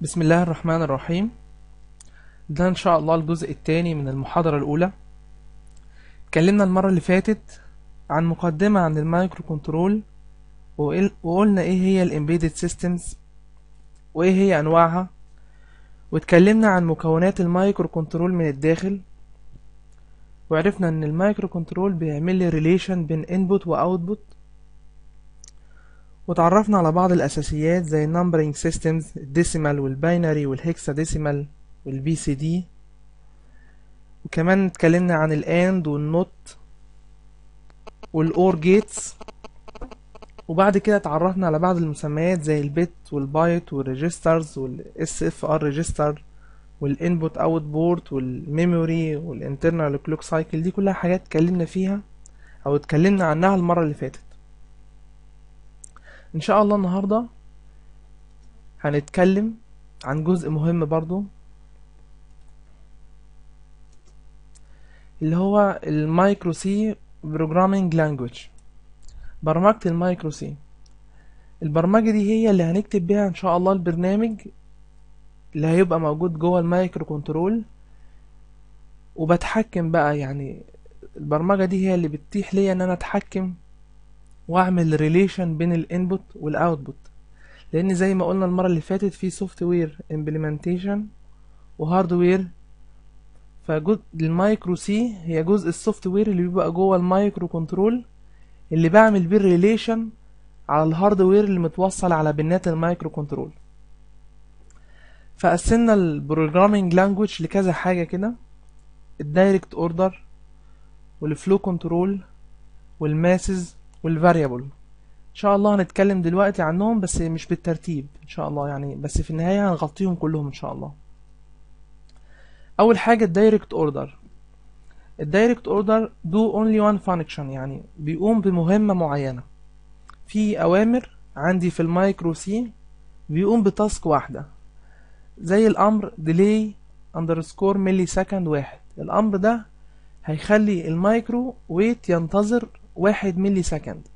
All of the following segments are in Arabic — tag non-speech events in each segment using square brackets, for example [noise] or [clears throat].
بسم الله الرحمن الرحيم ده ان شاء الله الجزء الثاني من المحاضرة الاولى اتكلمنا المرة اللي فاتت عن مقدمة عن المايكرو كنترول وقلنا ايه هي الامبيدد سيستمز وايه هي انواعها واتكلمنا عن مكونات المايكرو كنترول من الداخل وعرفنا ان المايكرو كنترول بيعمل لي ريليشن بين انبوت واوتبوت وتعرفنا على بعض الأساسيات زي numbering systems decimal والباينري والهكسا ديسيمال والبي سي دي وكمان اتكلمنا عن الاند والنوت والاور جيتس وبعد كده اتعرفنا على بعض المسميات زي البيت والبايت والريجسترز والاس اف ار ريجستر والانبوت اوت بورت والميموري والانترنال كلوك سايكل دي كلها حاجات اتكلمنا فيها او اتكلمنا عنها المره اللي فاتت ان شاء الله النهارده هنتكلم عن جزء مهم برضو اللي هو المايكرو سي بروجرامينج لانجويج برمجة المايكرو سي البرمجة دي هي اللي هنكتب بيها ان شاء الله البرنامج اللي هيبقى موجود جوه المايكرو كنترول وبتحكم بقى يعني البرمجة دي هي اللي بتتيح ليا ان انا اتحكم واعمل ريليشن بين الانبوت والاوتبوت لان زي ما قلنا المره اللي فاتت في سوفت وير امبلمنتيشن وهارد وير فجزء المايكرو سي هي جزء السوفت وير اللي بيبقى جوه المايكرو كنترول اللي بعمل بيه الريليشن على الهارد وير اللي متوصل على بنات المايكرو كنترول فقسمنا البروجرامينج لانجويج لكذا حاجه كده الدايركت اوردر والفلو كنترول والماسز والفاريبل ان شاء الله هنتكلم دلوقتي عنهم بس مش بالترتيب ان شاء الله يعني بس في النهايه هنغطيهم كلهم ان شاء الله اول حاجه الدايركت اوردر الدايركت اوردر دو اونلي وان فانكشن يعني بيقوم بمهمه معينه في اوامر عندي في المايكرو سي بيقوم بتاسك واحده زي الامر ديلي اندرسكور ملي سكند واحد الامر ده هيخلي المايكرو ويت ينتظر واحد ملي سكند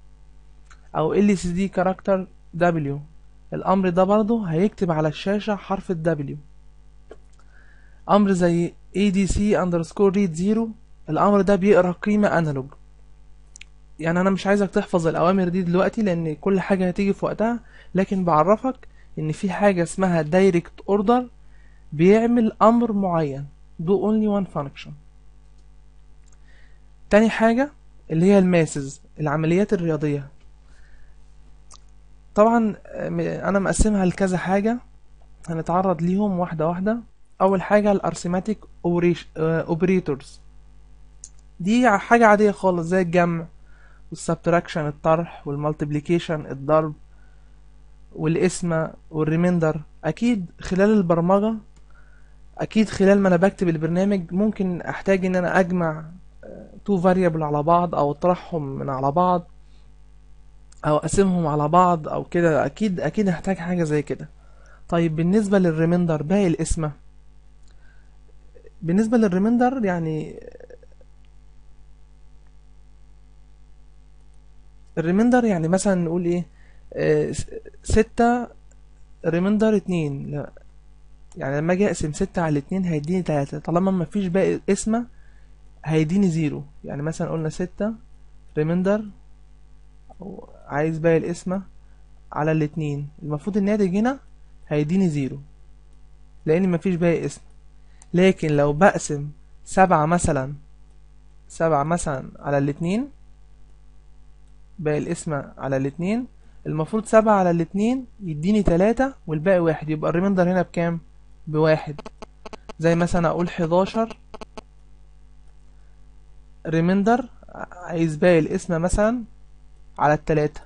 أو دي كاركتر W الأمر ده برضه هيكتب على الشاشة حرف ال W أمر زي سي اندرسكور ريد زيرو الأمر ده بيقرأ قيمة أنالوج يعني أنا مش عايزك تحفظ الأوامر دي دلوقتي لأن كل حاجة هتيجي في وقتها لكن بعرفك إن في حاجة اسمها direct order بيعمل أمر معين do only one function تاني حاجة اللي هي الماسز العمليات الرياضية طبعا آه، انا مقسمها لكذا حاجة هنتعرض ليهم واحدة واحدة اول حاجة الأرسيماتيك آه، اوبريتورز دي حاجة عادية خالص زي الجمع والسبتراكشن الطرح والمالتبليكيشن الضرب والاسمة والريميندر اكيد خلال البرمجة اكيد خلال ما انا بكتب البرنامج ممكن احتاج ان انا اجمع تو فاريبل على بعض او اطرحهم من على بعض او اقسمهم على بعض او كده اكيد اكيد هحتاج حاجه زي كده طيب بالنسبه للريميندر باقي القسمه بالنسبه للريميندر يعني الريميندر يعني مثلا نقول ايه آه، ستة ريميندر اتنين لا يعني لما اجي اقسم ستة على اتنين هيديني تلاتة طالما مفيش باقي قسمة هيديني زيرو يعني مثلا قلنا ستة ريميندر عايز باقي القسمة على الاتنين المفروض الناتج هنا هيديني زيرو لان مفيش باقي قسمة لكن لو بقسم سبعة مثلا سبعة مثلا على الاتنين باقي القسمة على الاتنين المفروض سبعة على الاتنين يديني تلاتة والباقي واحد يبقى الريميندر هنا بكام بواحد زي مثلا اقول حداشر ريميندر عايز باقي الاسم مثلا على التلاتة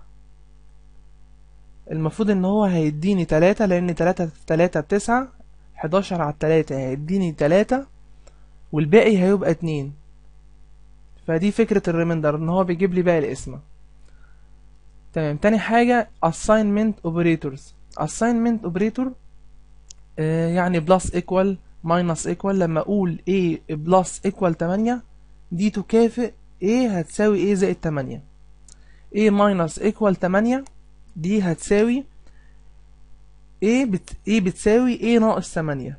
المفروض ان هو هيديني تلاتة لان تلاتة في تلاتة بتسعة حداشر على التلاتة هيديني تلاتة والباقي هيبقى اتنين فدي فكرة الريميندر ان هو بيجيب لي باقي الاسم تمام تاني حاجة assignment operators assignment operator آه، يعني بلس equal ماينس equal لما اقول a بلس equal تمانية دي تكافئ ايه هتساوي ايه زائد 8 ايه ماينس ايكوال 8 دي هتساوي ايه بت... ايه بتساوي ايه ناقص 8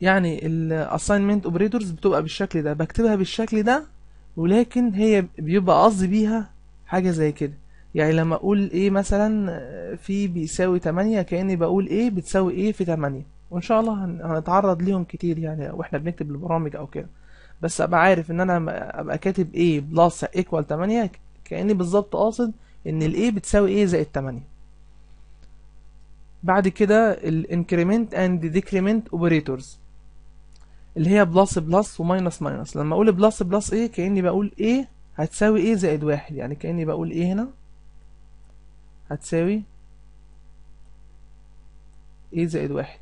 يعني الاساينمنت اوبريتورز بتبقى بالشكل ده بكتبها بالشكل ده ولكن هي بيبقى قصدي بيها حاجة زي كده يعني لما اقول ايه مثلا آه، في بيساوي 8 كأني بقول ايه بتساوي ايه في 8 وان شاء الله هنتعرض ليهم كتير يعني واحنا بنكتب البرامج او كده بس ابقى عارف ان انا ابقى كاتب ايه بلس ايكوال 8 كاني بالظبط قاصد ان الاي بتساوي ايه زائد 8 بعد كده الانكريمنت اند ديكريمنت اوبريتورز اللي هي بلس بلس وماينس ماينس لما اقول بلس بلس ايه كاني بقول ايه هتساوي ايه زائد واحد يعني كاني بقول ايه هنا هتساوي ايه زائد واحد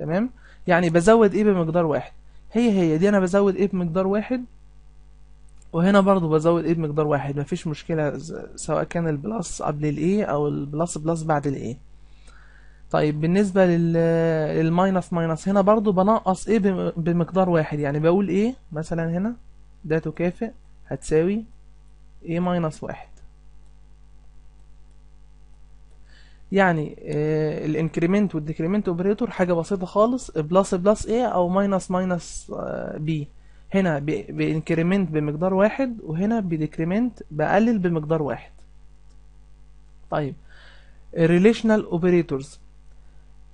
تمام يعني بزود ايه بمقدار واحد هي هي دي انا بزود ايه بمقدار واحد وهنا برضو بزود ايه بمقدار واحد مفيش مشكلة سواء كان البلس قبل الايه او البلس بلس بعد الايه طيب بالنسبة للماينس ماينس هنا برضو بنقص ايه بمقدار واحد يعني بقول ايه مثلا هنا ده تكافئ هتساوي ايه ماينس واحد يعني آه، الانكريمنت والديكريمنت اوبريتور حاجه بسيطه خالص بلس بلس ايه او ماينس ماينس بي هنا بانكريمنت بمقدار واحد وهنا بديكريمنت بقلل بمقدار واحد طيب الريليشنال اوبريتورز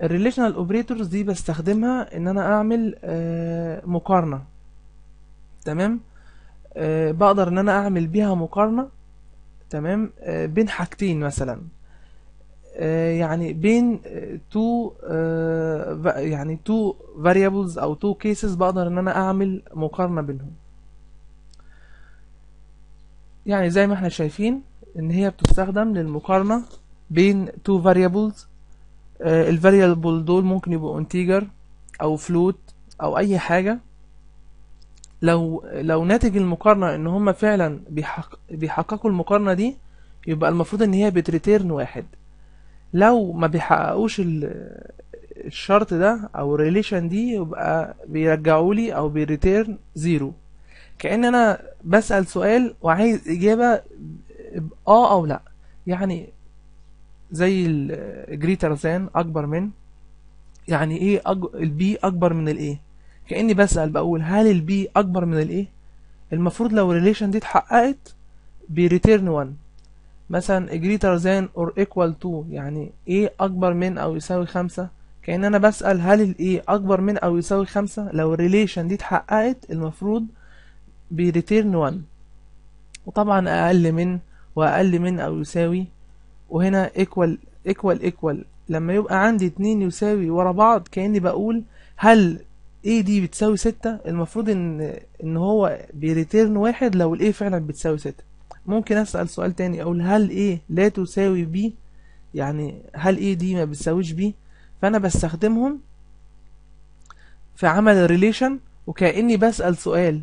الريليشنال اوبريتورز دي بستخدمها ان انا اعمل آه، مقارنه تمام آه، بقدر ان انا اعمل بيها مقارنه تمام بين حاجتين مثلا آه، يعني بين تو آه، آه، يعني تو variables او تو cases بقدر ان انا اعمل مقارنه بينهم يعني زي ما احنا شايفين ان هي بتستخدم للمقارنه بين تو variables الفاريبل دول ممكن يبقوا انتيجر او فلوت او اي حاجه لو لو ناتج المقارنه ان هم فعلا بيحققوا المقارنه دي يبقى المفروض ان هي بتريتيرن واحد لو ما بيحققوش الشرط ده او الريليشن دي يبقى بيرجعوا لي او بيريتيرن زيرو كأن انا بسأل سؤال وعايز اجابة اه او لا يعني زي الجريتر ذان اكبر من يعني ايه أج... البي اكبر من الايه كاني بسال بقول هل البي اكبر من الايه المفروض لو الريليشن دي اتحققت بريتيرن 1 مثلا greater than or equal to يعني ايه اكبر من او يساوي خمسة كأن انا بسأل هل الايه اكبر من او يساوي خمسة لو relation دي اتحققت المفروض return one وطبعا اقل من واقل من او يساوي وهنا equal equal equal لما يبقى عندي اتنين يساوي ورا بعض كأني بقول هل A دي بتساوي ستة المفروض ان ان هو بيريتيرن واحد لو ال A فعلا بتساوي ستة ممكن اسال سؤال تاني اقول هل ايه لا تساوي بي يعني هل ايه دي ما بتساويش بي فانا بستخدمهم في عمل الريليشن وكاني بسال سؤال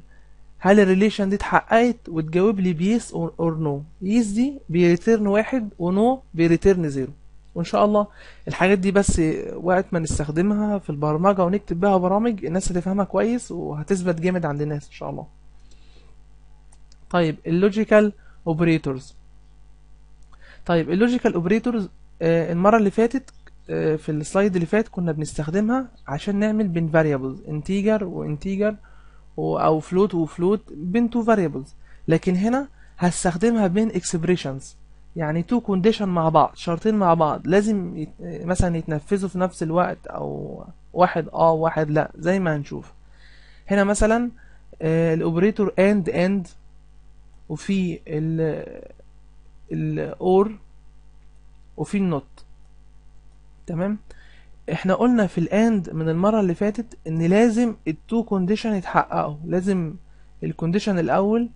هل الريليشن دي اتحققت وتجاوب لي بيس اور نو يس دي بيريتيرن واحد ونو بيريتيرن زيرو وان شاء الله الحاجات دي بس وقت ما نستخدمها في البرمجه ونكتب بها برامج الناس هتفهمها كويس وهتثبت جامد عند الناس ان شاء الله طيب اللوجيكال اوبريتورز طيب اللوجيكال اوبريتورز آه، المره اللي فاتت آه، في السلايد اللي فات كنا بنستخدمها عشان نعمل بين فاريبلز انتيجر وانتيجر او فلوت وفلوت بين تو فاريبلز لكن هنا هستخدمها بين اكسبريشنز يعني تو كونديشن مع بعض شرطين مع بعض لازم يت... آه، مثلا يتنفذوا في نفس الوقت او واحد اه واحد لا زي ما هنشوف هنا مثلا الاوبريتور اند اند وفي الاور وفي النوت تمام احنا قلنا في الاند من المره اللي فاتت ان لازم التو كونديشن يتحققوا لازم الكونديشن الاول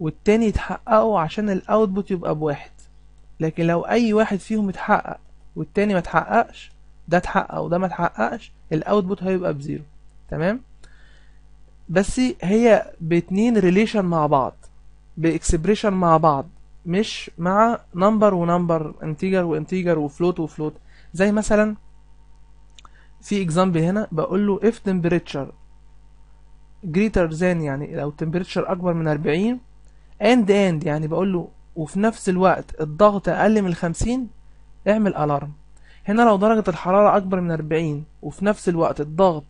والتاني يتحققوا عشان الاوتبوت يبقى بواحد لكن لو اي واحد فيهم اتحقق والتاني ما اتحققش ده اتحقق وده ما اتحققش الاوتبوت هيبقى بزيرو تمام بس هي باتنين ريليشن مع بعض باكسبريشن مع بعض مش مع نمبر ونمبر انتجر وانتجر وفلوت وفلوت زي مثلا في اكزامبل هنا بقول له اف تمبريتشر جريتر ذان يعني لو temperature اكبر من 40 اند اند يعني بقول له وفي نفس الوقت الضغط اقل من 50 اعمل الارم هنا لو درجة الحرارة اكبر من 40 وفي نفس الوقت الضغط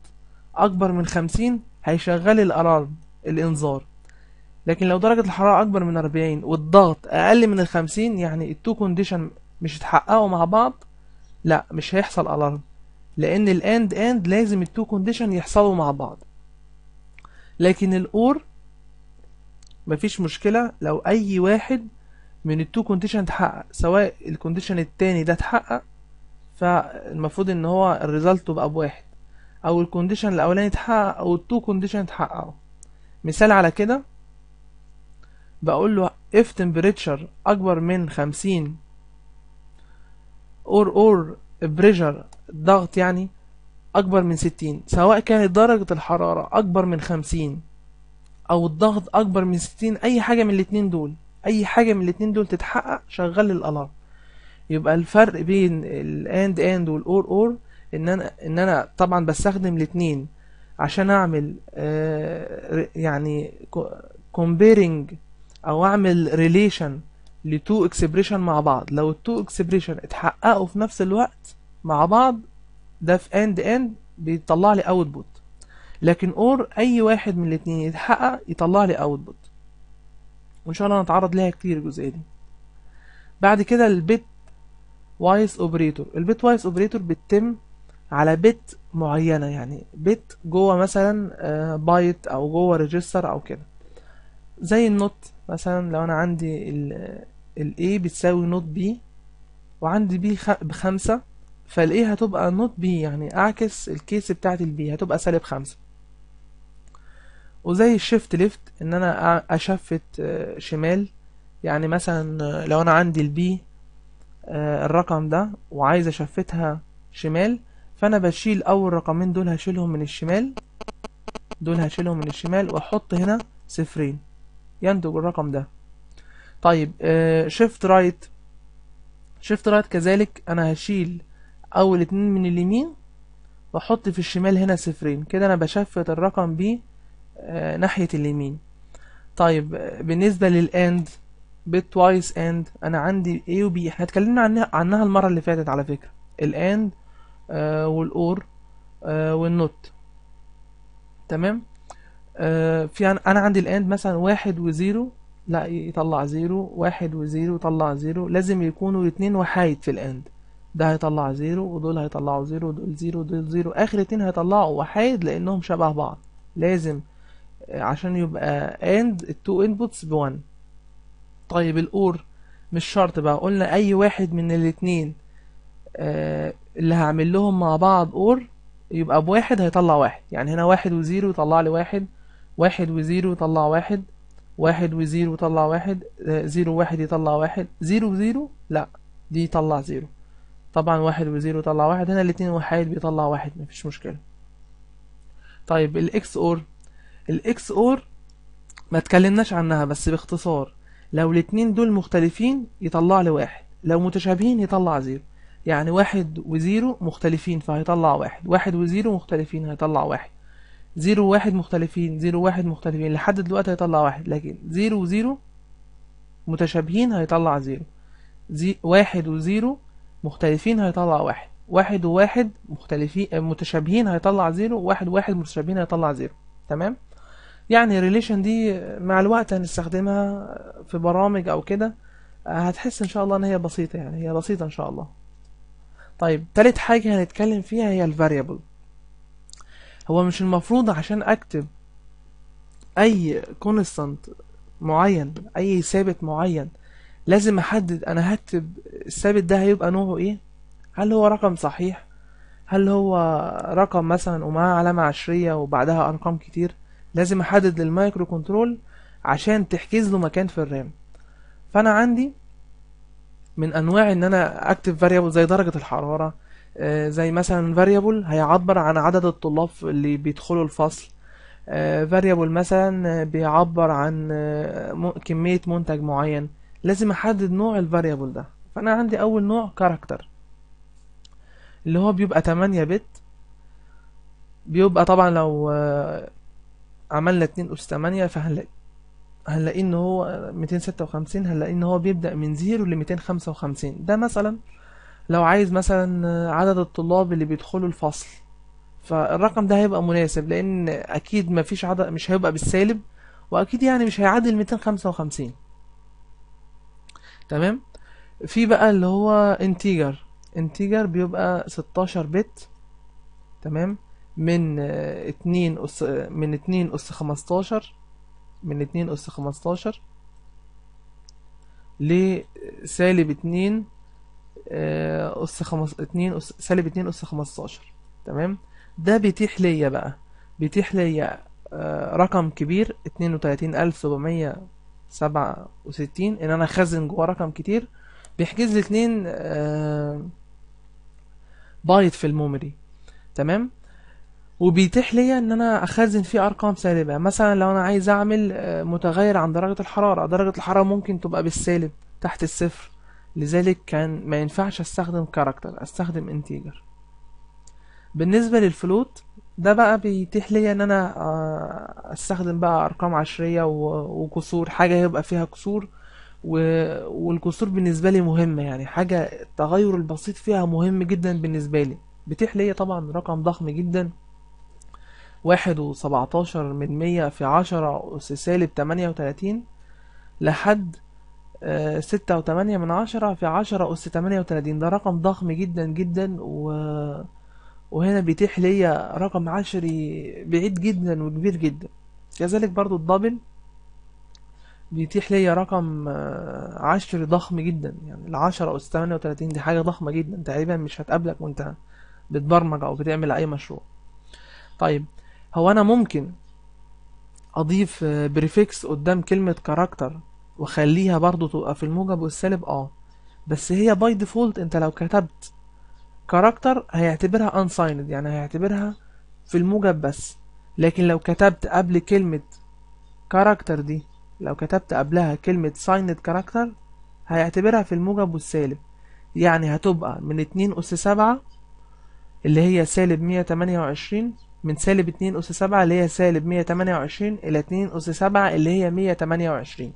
اكبر من 50 هيشغل الالارم الانذار لكن لو درجة الحرارة أكبر من 40 والضغط أقل من 50 يعني التو كونديشن مش اتحققوا مع بعض لا مش هيحصل ألارم لأن الأند أند لازم التو كونديشن يحصلوا مع بعض لكن الأور مفيش مشكلة لو أي واحد من التو كونديشن اتحقق سواء الكونديشن التاني ده اتحقق فالمفروض ان هو الريزلت تبقى بواحد او الكونديشن الاولاني اتحقق او التو كونديشن اتحققوا مثال على كده بقول له if temperature اكبر من خمسين or or pressure ضغط يعني اكبر من ستين سواء كانت درجة الحرارة اكبر من خمسين او الضغط اكبر من ستين اي حاجة من الاتنين دول اي حاجة من الاتنين دول تتحقق شغل الالارم يبقى الفرق بين الاند اند والاور اور ان انا ان انا طبعا بستخدم الاتنين عشان اعمل آه يعني comparing او اعمل ريليشن لتو اكسبريشن مع بعض لو التو اكسبريشن اتحققوا في نفس الوقت مع بعض ده في اند اند بيطلع لي اوتبوت لكن اور اي واحد من الاتنين يتحقق يطلع لي اوتبوت وان شاء الله هنتعرض ليها كتير الجزئيه دي بعد كده البيت وايز اوبريتور البيت وايز اوبريتور بتتم على بيت معينه يعني بيت جوه مثلا بايت آه، او جوه ريجستر او كده زي النوت مثلا لو انا عندي ال A بتساوي نوت B وعندي B بخمسة فال A هتبقى نوت B يعني اعكس الكيس بتاعت ال B هتبقى سالب خمسة وزي الشيفت ليفت ان انا اشفت آه، شمال يعني مثلا آه، لو انا عندي B آه، الرقم ده وعايز اشفتها شمال فانا بشيل اول رقمين دول هشيلهم من الشمال دول هشيلهم من الشمال واحط هنا صفرين ينتج الرقم ده طيب شيفت رايت شيفت رايت كذلك انا هشيل اول اتنين من اليمين واحط في الشمال هنا صفرين كده انا بشفت الرقم ب آه، ناحية اليمين طيب آه، بالنسبة للاند بت توايس اند انا عندي A و B احنا اتكلمنا عنها, عنها المرة اللي فاتت على فكرة الاند آه، والاور والنوت تمام آه، في انا عندي الاند مثلا واحد وزيرو لا يطلع زيرو واحد وزيرو يطلع زيرو لازم يكونوا اتنين وحايد في الاند ده هيطلع زيرو ودول هيطلعوا زيرو ودول زيرو ودول زيرو اخر اتنين هيطلعوا وحايد لانهم شبه بعض لازم آه، عشان يبقى اند التو انبوتس بوان طيب الاور مش شرط بقى قلنا اي واحد من الاتنين آه، اللي هعمل لهم مع بعض اور يبقى بواحد هيطلع واحد يعني هنا واحد وزيرو يطلع لي واحد واحد وزيرو يطلع واحد واحد وزيرو يطلع واحد آه، زيرو واحد يطلع واحد زيرو زيرو لا دي يطلع زيرو طبعا واحد وزيرو يطلع واحد هنا الاتنين وحيد بيطلع واحد مفيش مشكلة طيب الاكس اور الاكس اور ما تكلمناش عنها بس باختصار لو الاتنين دول مختلفين يطلع لواحد واحد لو متشابهين يطلع زيرو يعني واحد وزيرو مختلفين فهيطلع واحد واحد وزيرو مختلفين هيطلع واحد زيرو واحد مختلفين زيرو واحد مختلفين لحد دلوقتي هيطلع واحد لكن زيرو وزيرو متشابهين هيطلع زي واحد وزيرو مختلفين هيطلع واحد واحد وواحد مختلفين آه، متشابهين هيطلع زيرو واحد وواحد متشابهين هيطلع زيرو تمام يعني الريليشن دي آه، مع الوقت هنستخدمها في برامج او كده آه، هتحس ان شاء الله ان هي بسيطه يعني هي بسيطه ان شاء الله طيب تالت حاجه هنتكلم فيها هي الفاريبل هو مش المفروض عشان اكتب اي كونستانت معين اي ثابت معين لازم احدد انا هكتب الثابت ده هيبقى نوعه ايه هل هو رقم صحيح هل هو رقم مثلا ومعاه علامة عشرية وبعدها ارقام كتير لازم احدد للمايكرو كنترول عشان تحجز له مكان في الرام فانا عندي من انواع ان انا اكتب فاريبل زي درجة الحرارة آه، زي مثلا variable هيعبر عن عدد الطلاب اللي بيدخلوا الفصل آه، variable مثلا بيعبر عن آه، كمية منتج معين لازم احدد نوع الفاريبل ده فانا عندي اول نوع كاركتر اللي هو بيبقى 8 بت بيبقى طبعا لو عملنا 2 اس 8 فهنلاقي هنلاقي ان هو 256 هنلاقي ان هو بيبدا من 0 ل 255 ده مثلا لو عايز مثلا عدد الطلاب اللي بيدخلوا الفصل فالرقم ده هيبقى مناسب لان اكيد مفيش عدد مش هيبقى بالسالب واكيد يعني مش هيعادل 255 تمام في بقى اللي هو انتيجر انتيجر بيبقى 16 بت تمام من 2 اس من 2 اس 15 من 2 اس 15 لسالب 2 آه، اس خمس اتنين أس... سالب اتنين اس خمستاشر تمام ده بيتيح ليا بقى بيتيح ليا آه، رقم كبير اتنين وتلاتين الف سبعمية سبعة وستين ان انا اخزن جوه رقم كتير بيحجز لي اتنين آه، بايت في الميموري تمام وبيتيح ليا ان انا اخزن فيه ارقام سالبه مثلا لو انا عايز اعمل متغير عن درجه الحراره درجه الحراره ممكن تبقى بالسالب تحت الصفر لذلك كان ما ينفعش استخدم كاركتر استخدم انتيجر بالنسبة للفلوت ده بقى بيتيح لي ان انا آه، استخدم بقى ارقام عشرية وكسور حاجة يبقى فيها كسور والكسور بالنسبة لي مهمة يعني حاجة التغير البسيط فيها مهم جدا بالنسبة لي بيتيح لي طبعا رقم ضخم جدا واحد وسبعتاشر من مية في عشرة أس سالب تمانية وتلاتين لحد آه، ستة وتمانية من عشرة في عشرة أس تمانية وتلاتين ده رقم ضخم جدا جدا و... وهنا بيتيح ليا رقم عشري بعيد جدا وكبير جدا كذلك برضو الدبل بيتيح ليا رقم آه، عشري ضخم جدا يعني العشرة أس تمانية وتلاتين دي حاجة ضخمة جدا تقريبا مش هتقابلك وانت بتبرمج أو بتعمل أي مشروع طيب هو أنا ممكن أضيف بريفكس آه، قدام كلمة كاركتر وخليها برضو تبقى في الموجب والسالب اه بس هي باي ديفولت انت لو كتبت كاركتر هيعتبرها unsigned يعني هيعتبرها في الموجب بس لكن لو كتبت قبل كلمة كاركتر دي لو كتبت قبلها كلمة signed كاركتر هيعتبرها في الموجب والسالب يعني هتبقى من اتنين أس سبعة اللي هي سالب مية تمانية وعشرين من سالب اتنين أس سبعة اللي هي سالب مية تمانية وعشرين إلى اتنين أس سبعة اللي هي مية تمانية وعشرين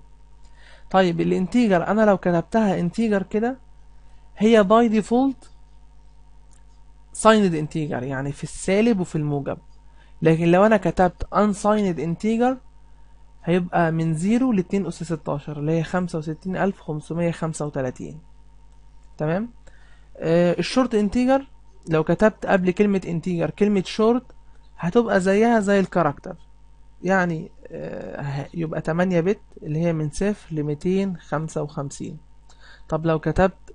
طيب الانتيجر انا لو كتبتها انتيجر كده هي باي ديفولت سايند انتيجر يعني في السالب وفي الموجب لكن لو انا كتبت unsigned انتيجر هيبقى من 0 ل 2 أس 16 اللي هي 65535 تمام آه الشورت انتيجر لو كتبت قبل كلمة انتيجر كلمة شورت هتبقى زيها زي الكاركتر يعني آه، يبقى تمانية بت اللي هي من صفر لميتين خمسة وخمسين طب لو كتبت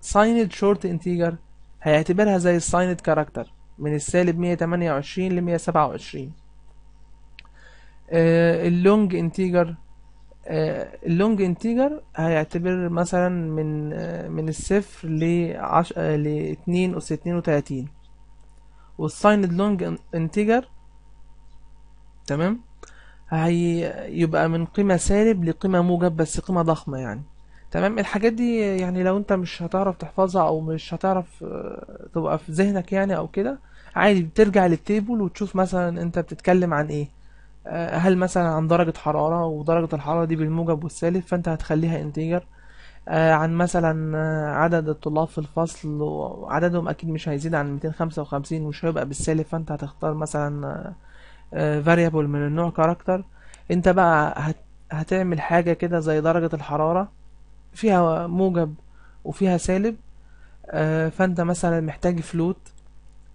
سايند شورت انتيجر هيعتبرها زي السايند كاركتر من السالب مية تمانية وعشرين لمية سبعة وعشرين اللونج انتيجر اللونج انتيجر هيعتبر مثلا من آه، من الصفر لعش... آه، لاتنين أس اتنين وتلاتين والسايند لونج انتيجر تمام هيبقى من قيمة سالب لقيمة موجب بس قيمة ضخمة يعني تمام الحاجات دي يعني لو انت مش هتعرف تحفظها او مش هتعرف آه، تبقى في ذهنك يعني او كده عادي بترجع للتيبل وتشوف مثلا انت بتتكلم عن ايه آه، هل مثلا عن درجة حرارة ودرجة الحرارة دي بالموجب والسالب فانت هتخليها انتجر آه، عن مثلا عدد الطلاب في الفصل وعددهم اكيد مش هيزيد عن 255 مش هيبقى بالسالب فانت هتختار مثلا آه، variable من النوع character انت بقى هت هتعمل حاجة كده زي درجة الحرارة فيها موجب وفيها سالب آه، فانت مثلا محتاج فلوت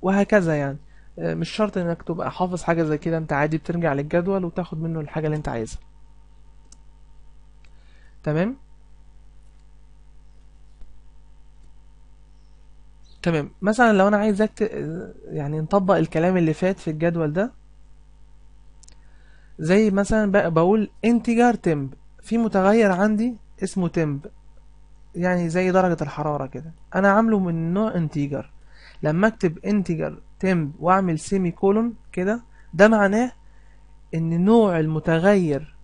وهكذا يعني آه، مش شرط انك تبقى حافظ حاجة زي كده انت عادي بترجع للجدول وتاخد منه الحاجة اللي انت عايزها تمام تمام مثلا لو انا عايز اكتب يعني نطبق الكلام اللي فات في الجدول ده زي مثلا بقى بقول انتجار تمب في متغير عندي اسمه تمب يعني زي درجة الحرارة كده انا عامله من نوع انتجر لما اكتب انتجر تمب واعمل سيمي كولون كده ده معناه ان نوع المتغير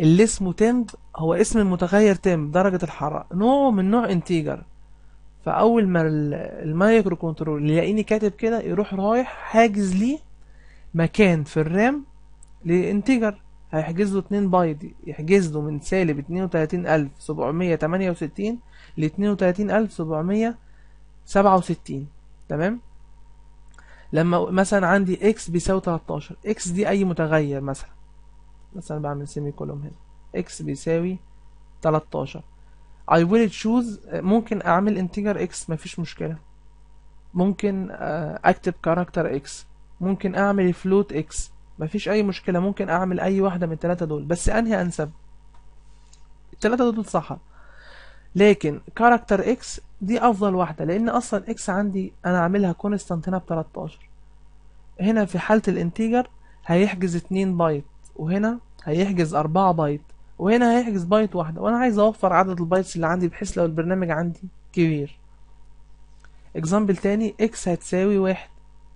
اللي اسمه تمب هو اسم المتغير تمب درجة الحرارة نوعه من نوع انتجر فأول ما المايكرو كنترول يلاقيني كاتب كده يروح رايح حاجز لي مكان في الرام لانتجر هيحجز له 2 بايت يحجز له من سالب 32768 ل 32767 تمام لما مثلا عندي x بيساوي 13 x دي اي متغير مثلا مثلا بعمل سيمي كولوم هنا x بيساوي 13 I will choose ممكن اعمل انتجر x مفيش مشكلة ممكن آه، اكتب كاركتر x ممكن اعمل float x مفيش اي مشكله ممكن اعمل اي واحده من الثلاثه دول بس انهي انسب الثلاثه دول صح لكن كاركتر اكس دي افضل واحده لان اصلا اكس عندي انا عاملها كونستانت هنا ب 13 هنا في حاله الانتيجر هيحجز 2 بايت وهنا هيحجز 4 بايت وهنا هيحجز بايت واحده وانا عايز اوفر عدد البايتس اللي عندي بحيث لو البرنامج عندي كبير اكزامبل تاني اكس هتساوي واحد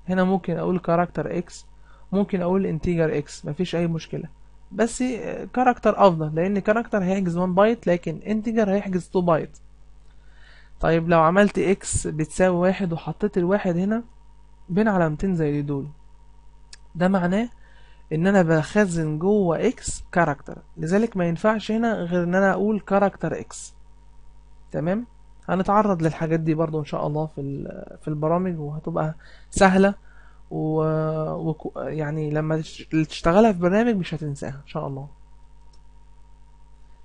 هنا ممكن اقول كاركتر اكس ممكن اقول انتجر اكس مفيش اي مشكله بس كاركتر افضل لان كاركتر هيحجز 1 بايت لكن انتجر هيحجز 2 بايت طيب لو عملت اكس بتساوي واحد وحطيت الواحد هنا بين علامتين زي دول ده معناه ان انا بخزن جوه اكس كاركتر لذلك ما ينفعش هنا غير ان انا اقول كاركتر اكس تمام هنتعرض للحاجات دي برضو ان شاء الله في في البرامج وهتبقى سهله و... و... يعني لما تشتغلها في برنامج مش هتنساها ان شاء الله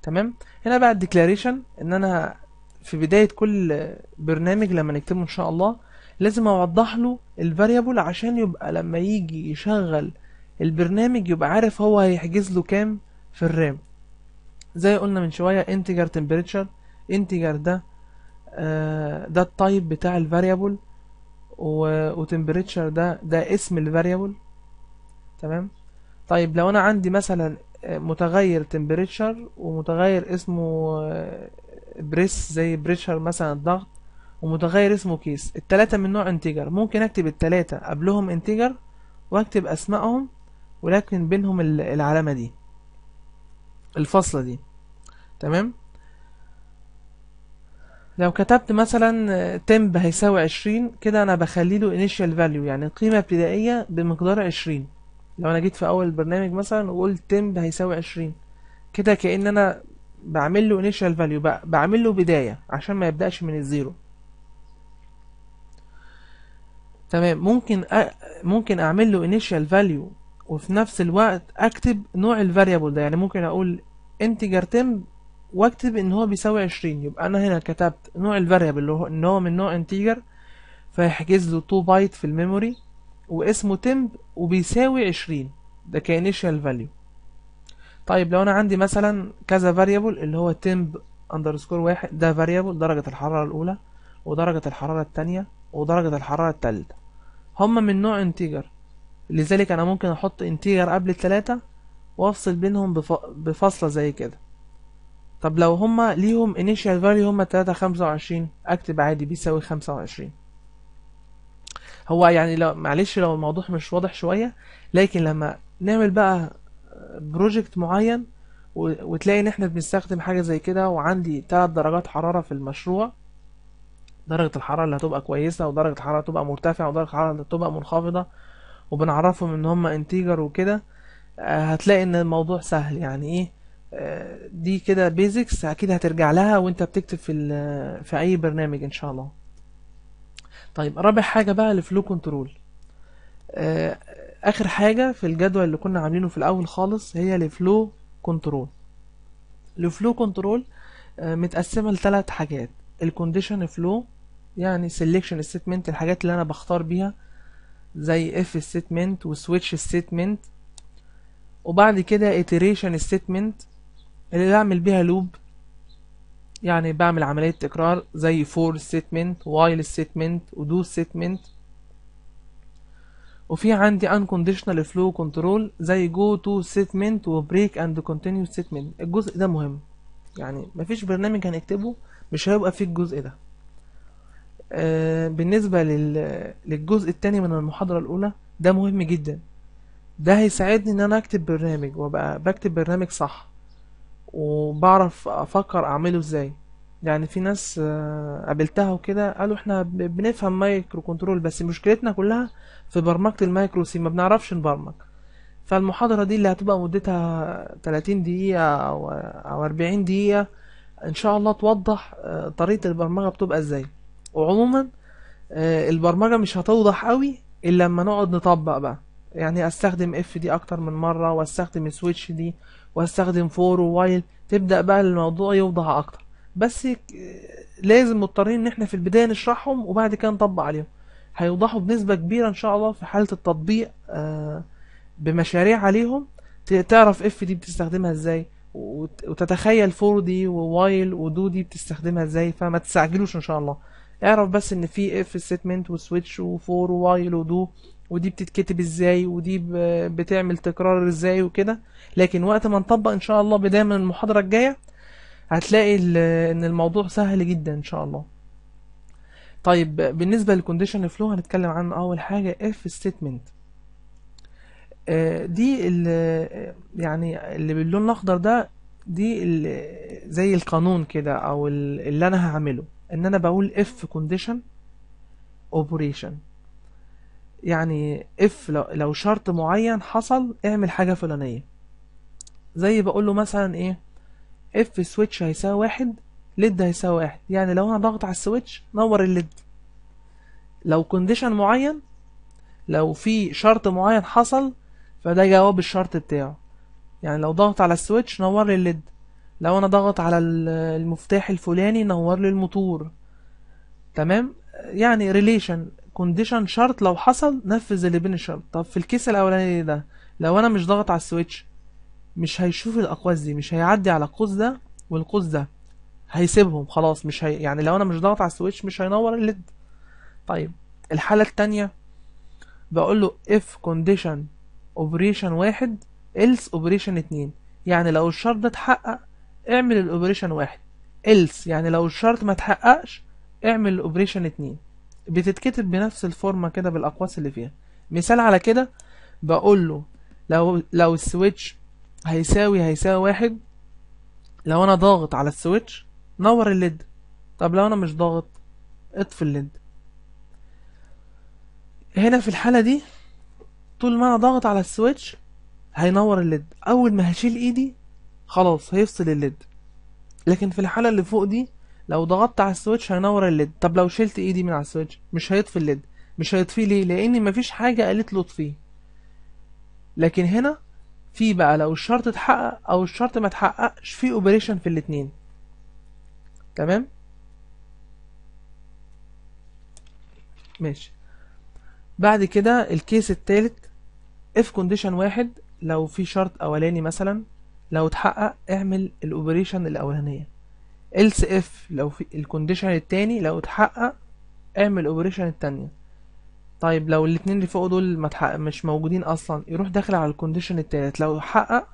تمام هنا بقى الديكلاريشن ان انا في بدايه كل برنامج لما نكتبه ان شاء الله لازم اوضح له الفاريبل عشان يبقى لما يجي يشغل البرنامج يبقى عارف هو هيحجز له كام في الرام زي قلنا من شويه انتجر تمبريتشر انتجر ده آه، ده التايب بتاع الفاريبل وتمبريتشر ده ده اسم الفاريبل تمام طيب لو انا عندي مثلا آه، متغير تمبريتشر ومتغير اسمه آه، بريس زي بريشر مثلا الضغط ومتغير اسمه كيس التلاتة من نوع انتجر ممكن اكتب التلاتة قبلهم انتجر واكتب اسمائهم ولكن بينهم العلامة دي الفاصلة دي تمام لو كتبت مثلا temp آه، هيساوي 20 كده انا بخلي له initial value يعني قيمة ابتدائية بمقدار 20 لو انا جيت في اول البرنامج مثلا وقلت temp هيساوي 20 كده كأن انا بعمل له initial value بعمل له بداية عشان ما يبدأش من الزيرو تمام ممكن أ... ممكن اعمل له initial value وفي نفس الوقت اكتب نوع الفاريبل ده يعني ممكن اقول integer temp واكتب ان هو بيساوي عشرين يبقى انا هنا كتبت نوع الفاريبل اللي هو ان هو من نوع انتيجر فيحجز له 2 بايت في الميموري واسمه تمب وبيساوي عشرين ده كانيشال فاليو طيب لو انا عندي مثلا كذا فاريبل اللي هو تمب اندرسكور واحد ده فاريبل درجة الحرارة الاولى ودرجة الحرارة التانية ودرجة الحرارة التالتة هما من نوع انتيجر لذلك انا ممكن احط انتيجر قبل التلاتة وافصل بينهم بفاصلة زي كده طب لو هما ليهم initial value هما تلاتة خمسة وعشرين اكتب عادي بيساوي خمسة وعشرين هو يعني لو معلش لو الموضوع مش واضح شوية لكن لما نعمل بقى بروجكت معين وتلاقي ان احنا بنستخدم حاجة زي كده وعندي تلات درجات حرارة في المشروع درجة الحرارة اللي هتبقى كويسة ودرجة الحرارة تبقى مرتفعة ودرجة الحرارة اللي هتبقى منخفضة وبنعرفهم ان هما انتيجر وكده آه، هتلاقي ان الموضوع سهل يعني ايه دي كده بيزكس اكيد هترجع لها وانت بتكتب في في اي برنامج ان شاء الله طيب رابع حاجه بقى الفلو كنترول آه، اخر حاجه في الجدول اللي كنا عاملينه في الاول خالص هي الفلو كنترول الفلو كنترول متقسمه لثلاث حاجات الكونديشن فلو يعني سيلكشن ستيتمنت الحاجات اللي انا بختار بيها زي اف ستيتمنت وسويتش ستيتمنت وبعد كده iteration statement اللي بعمل بيها لوب يعني بعمل عملية تكرار زي فور ستمنت وايل ستمنت ودو ستمنت وفي عندي unconditional flow control زي go to statement و break and continue statement الجزء ده مهم يعني مفيش برنامج هنكتبه مش هيبقى فيه الجزء ده آه، بالنسبة للجزء التاني من المحاضرة الأولى ده مهم جدا ده هيساعدني إن أنا أكتب برنامج وأبقى بكتب برنامج صح وبعرف افكر اعمله ازاي يعني في ناس آه، قابلتها وكده قالوا احنا بنفهم مايكرو كنترول بس مشكلتنا كلها في برمجة المايكرو سي ما بنعرفش نبرمج فالمحاضرة دي اللي هتبقى مدتها 30 دقيقة او او 40 دقيقة ان شاء الله توضح آه، طريقة البرمجة بتبقى ازاي وعموما آه، البرمجة مش هتوضح قوي الا لما نقعد نطبق بقى يعني استخدم اف دي اكتر من مرة واستخدم السويتش دي واستخدم فور ووايل تبدا بقى الموضوع يوضح اكتر بس لازم مضطرين ان احنا في البدايه نشرحهم وبعد كده نطبق عليهم هيوضحوا بنسبه كبيره ان شاء الله في حاله التطبيق آه، بمشاريع عليهم تعرف اف دي بتستخدمها ازاي وتتخيل فور دي ووايل ودو دي بتستخدمها ازاي فما تستعجلوش ان شاء الله اعرف بس ان في اف ستمنت وسويتش وفور ووايل ودو ودي بتتكتب ازاي ودي بتعمل تكرار ازاي وكده لكن وقت ما نطبق ان شاء الله بدايه من المحاضره الجايه هتلاقي ان الموضوع سهل جدا ان شاء الله طيب بالنسبه للكونديشن فلو هنتكلم عن اول حاجه اف آه، ستيتمنت دي اللي يعني اللي باللون الاخضر ده دي زي القانون كده او اللي انا هعمله ان انا بقول اف كونديشن اوبريشن يعني اف لو شرط معين حصل اعمل حاجه فلانيه زي بقول له مثلا ايه اف سويتش هيساوي واحد ليد هيساوي واحد يعني لو انا ضغط على السويتش نور الليد لو كونديشن معين لو في شرط معين حصل فده جواب الشرط بتاعه يعني لو ضغط على السويتش نور لي الليد لو انا ضغط على المفتاح الفلاني نور لي الموتور تمام يعني ريليشن كونديشن شرط لو حصل نفذ اللي بين الشرط طب في الكيس الاولاني ده لو انا مش ضاغط على السويتش مش هيشوف الاقواس دي مش هيعدي على القوس ده والقوس ده هيسيبهم خلاص مش هي يعني لو انا مش ضاغط على السويتش مش هينور الليد طيب الحالة التانية بقول له if condition operation واحد else operation اتنين يعني لو الشرط ده اتحقق اعمل الاوبريشن واحد else يعني لو الشرط ما اتحققش اعمل الاوبريشن اتنين بتتكتب بنفس الفورمة كده بالاقواس اللي فيها مثال على كده بقول له لو لو السويتش هيساوي هيساوي واحد لو انا ضاغط على السويتش نور الليد طب لو انا مش ضاغط اطفي الليد هنا في الحالة دي طول ما انا ضاغط على السويتش هينور الليد اول ما هشيل ايدي خلاص هيفصل الليد لكن في الحالة اللي فوق دي لو ضغطت على السويتش هينور الليد طب لو شلت ايدي من على السويتش مش هيطفي الليد مش هيطفيه ليه لان مفيش حاجة قالت له اطفيه لكن هنا في بقى لو الشرط اتحقق او الشرط ما اتحققش في اوبريشن في الاتنين تمام ماشي بعد كده الكيس التالت اف كونديشن واحد لو في شرط اولاني مثلا لو اتحقق اعمل الاوبريشن الاولانيه else if لو في الكونديشن التاني لو اتحقق اعمل الاوبريشن التانيه طيب لو الاتنين اللي فوق دول مش موجودين اصلا يروح داخل على الكونديشن التالت لو حقق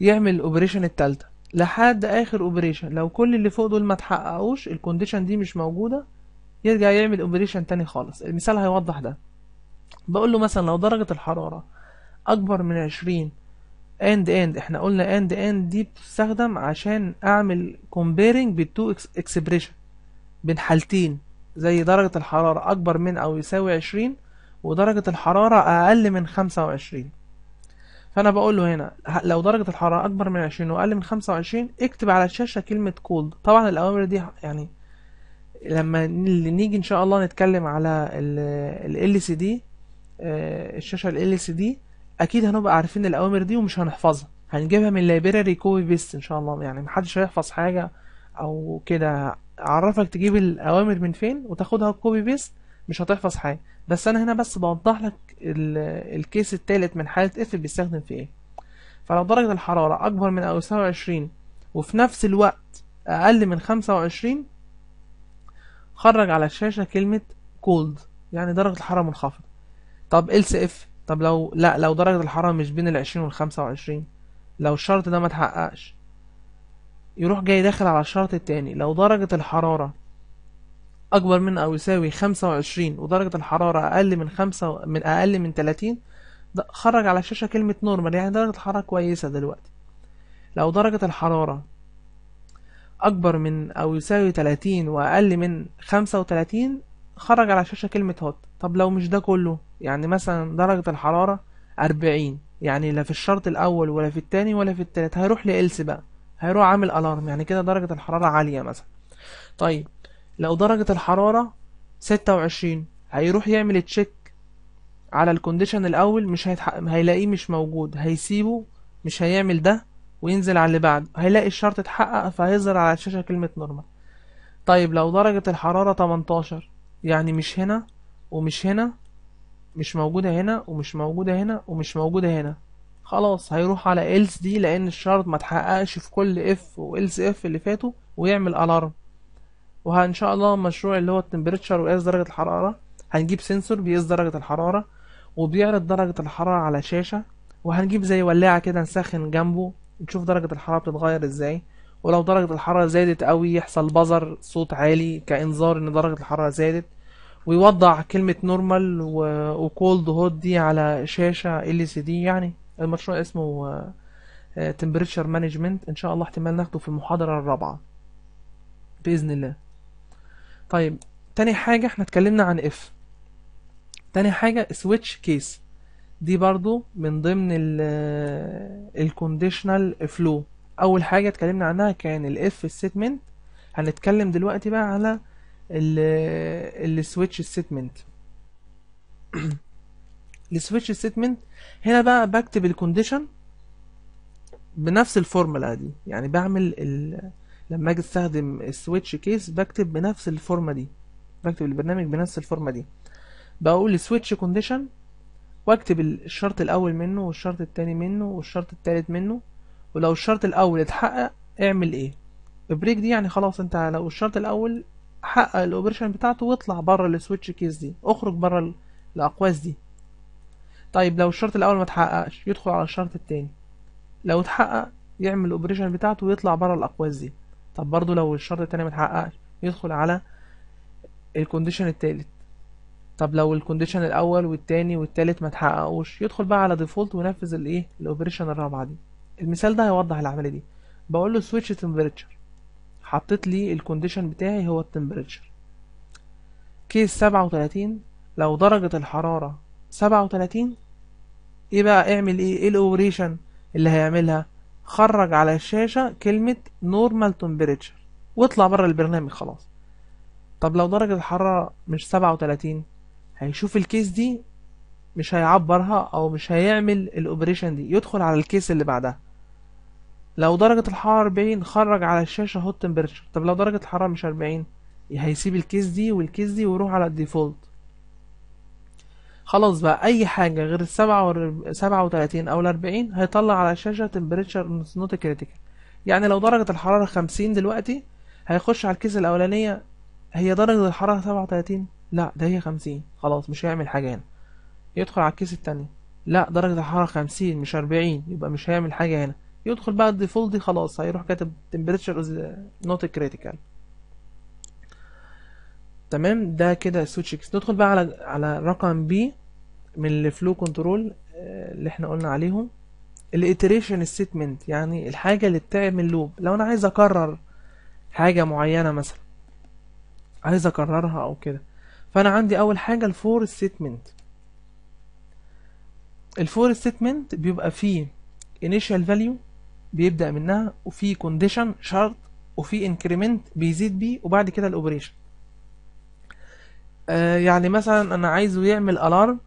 يعمل الاوبريشن التالتة لحد اخر اوبريشن لو كل اللي فوق دول ما تحققوش الكونديشن دي مش موجودة يرجع يعمل اوبريشن تاني خالص المثال هيوضح ده بقول له مثلا لو درجة الحرارة اكبر من عشرين اند اند احنا قلنا اند اند دي بتستخدم عشان اعمل كومبيرنج بالتو اكسبريشن بين حالتين زي درجة الحرارة أكبر من أو يساوي عشرين ودرجة الحرارة أقل من خمسة وعشرين فأنا بقول له هنا لو درجة الحرارة أكبر من عشرين وأقل من خمسة وعشرين اكتب على الشاشة كلمة كولد طبعا الأوامر دي يعني لما نيجي إن شاء الله نتكلم على ال LCD آه، الشاشة ال LCD أكيد هنبقى عارفين الأوامر دي ومش هنحفظها هنجيبها من الليبراري كوبي بيست إن شاء الله يعني محدش هيحفظ حاجة أو كده عرفك تجيب الاوامر من فين وتاخدها كوبي بيست مش هتحفظ حاجه بس انا هنا بس بوضح لك الكيس الثالث من حاله اف إيه بيستخدم في ايه فلو درجه الحراره اكبر من او يساوي 20 وفي نفس الوقت اقل من 25 خرج على الشاشه كلمه كولد يعني درجه الحراره منخفضه طب إيه ال سي اف طب لو لا لو درجه الحراره مش بين ال 20 وال 25 لو الشرط ده ما اتحققش يروح جاي داخل على الشرط التاني لو درجة الحرارة أكبر من أو يساوي خمسة وعشرين ودرجة الحرارة أقل من خمسة من أقل من تلاتين خرج على الشاشة كلمة نورمال يعني درجة الحرارة كويسة دلوقتي لو درجة الحرارة أكبر من أو يساوي تلاتين وأقل من خمسة وتلاتين خرج على الشاشة كلمة هوت طب لو مش ده كله يعني مثلا درجة الحرارة أربعين يعني لا في الشرط الأول ولا في التاني ولا في التالت هيروح لإلس بقى هيروح عامل الارم يعني كده درجة الحرارة عالية مثلا طيب لو درجة الحرارة ستة وعشرين هيروح يعمل تشيك على الكونديشن الاول مش هيتحقق هيلاقيه مش موجود هيسيبه مش هيعمل ده وينزل على اللي بعده هيلاقي الشرط اتحقق فهيظهر على الشاشة كلمة نورمال طيب لو درجة الحرارة 18 يعني مش هنا ومش هنا مش موجودة هنا ومش موجودة هنا ومش موجودة هنا خلاص هيروح على إلس دي لان الشرط ما تحققش في كل اف وإلس اف اللي فاتوا ويعمل الارم وهان شاء الله المشروع اللي هو التمبريتشر وقياس درجه الحراره هنجيب سنسور بيقيس درجه الحراره وبيعرض درجه الحراره على شاشه وهنجيب زي ولاعه كده نسخن جنبه نشوف درجه الحراره بتتغير ازاي ولو درجه الحراره زادت قوي يحصل بزر صوت عالي كانذار ان درجه الحراره زادت ويوضع كلمه نورمال وكولد هوت دي على شاشه ال سي دي يعني المشروع اسمه تمبريتشر آه، مانجمنت آه، ان شاء الله احتمال ناخده في المحاضره الرابعه باذن الله طيب تاني حاجه احنا اتكلمنا عن اف تاني حاجه سويتش كيس دي برضو من ضمن الكونديشنال فلو آه، اول حاجه اتكلمنا عنها كان الاف ستمنت هنتكلم دلوقتي بقى على السويتش ستمنت [clears throat] لسويتش ستيتمنت هنا بقى بكتب الكونديشن بنفس الفورمولا دي يعني بعمل ال... لما اجي استخدم السويتش كيس بكتب بنفس الفورمه دي بكتب البرنامج بنفس الفورمه دي بقول سويتش كونديشن واكتب الشرط الاول منه والشرط التاني منه والشرط التالت منه ولو الشرط الاول اتحقق اعمل ايه البريك دي يعني خلاص انت لو الشرط الاول حقق الاوبريشن بتاعته واطلع بره السويتش كيس دي اخرج بره الاقواس دي طيب لو الشرط الاول ما اتحققش يدخل على الشرط التاني لو اتحقق يعمل الاوبريشن بتاعته ويطلع بره الاقواس دي طب برضو لو الشرط التاني ما اتحققش يدخل على الكونديشن التالت طب لو الكونديشن الاول والتاني والتالت ما اتحققوش يدخل بقى على ديفولت وينفذ الايه الاوبريشن الرابعه دي المثال ده هيوضح العمليه دي بقول له سويتش تمبريتشر حطيت لي الكونديشن بتاعي هو التمبريتشر كيس سبعة وتلاتين لو درجة الحرارة 37 ايه بقى اعمل ايه ايه الاوبريشن اللي هيعملها خرج على الشاشة كلمة نورمال تمبريتشر واطلع بره البرنامج خلاص طب لو درجة الحرارة مش 37 هيشوف الكيس دي مش هيعبرها او مش هيعمل الاوبريشن دي يدخل على الكيس اللي بعدها لو درجة الحرارة 40 خرج على الشاشة هوت تمبريتشر طب لو درجة الحرارة مش 40 هيسيب الكيس دي والكيس دي ويروح على الديفولت خلاص بقى اي حاجه غير السبعة 37 او او الاربعين هيطلع على الشاشه تمبريتشر نوت كريتيكال يعني لو درجه الحراره خمسين دلوقتي هيخش على الكيس الاولانيه هي درجه الحراره سبعة لا ده هي خمسين خلاص مش هيعمل حاجه هنا يدخل على الكيس التانية لا درجه الحراره خمسين مش اربعين يبقى مش هيعمل حاجه هنا يدخل بقى الديفولت دي خلاص هيروح كاتب تمبريتشر نوت كريتيكال تمام ده كده السويتش ندخل بقى على على رقم بي من الفلو كنترول آه، اللي احنا قلنا عليهم الايتريشن ستيتمنت يعني الحاجه اللي بتعمل لوب لو انا عايز اكرر حاجه معينه مثلا عايز اكررها او كده فانا عندي اول حاجه الفور ستيتمنت الفور ستيتمنت بيبقى فيه initial value بيبدا منها وفي كونديشن شرط وفي انكريمنت بيزيد بيه وبعد كده الاوبريشن آه يعني مثلا انا عايزه يعمل الارم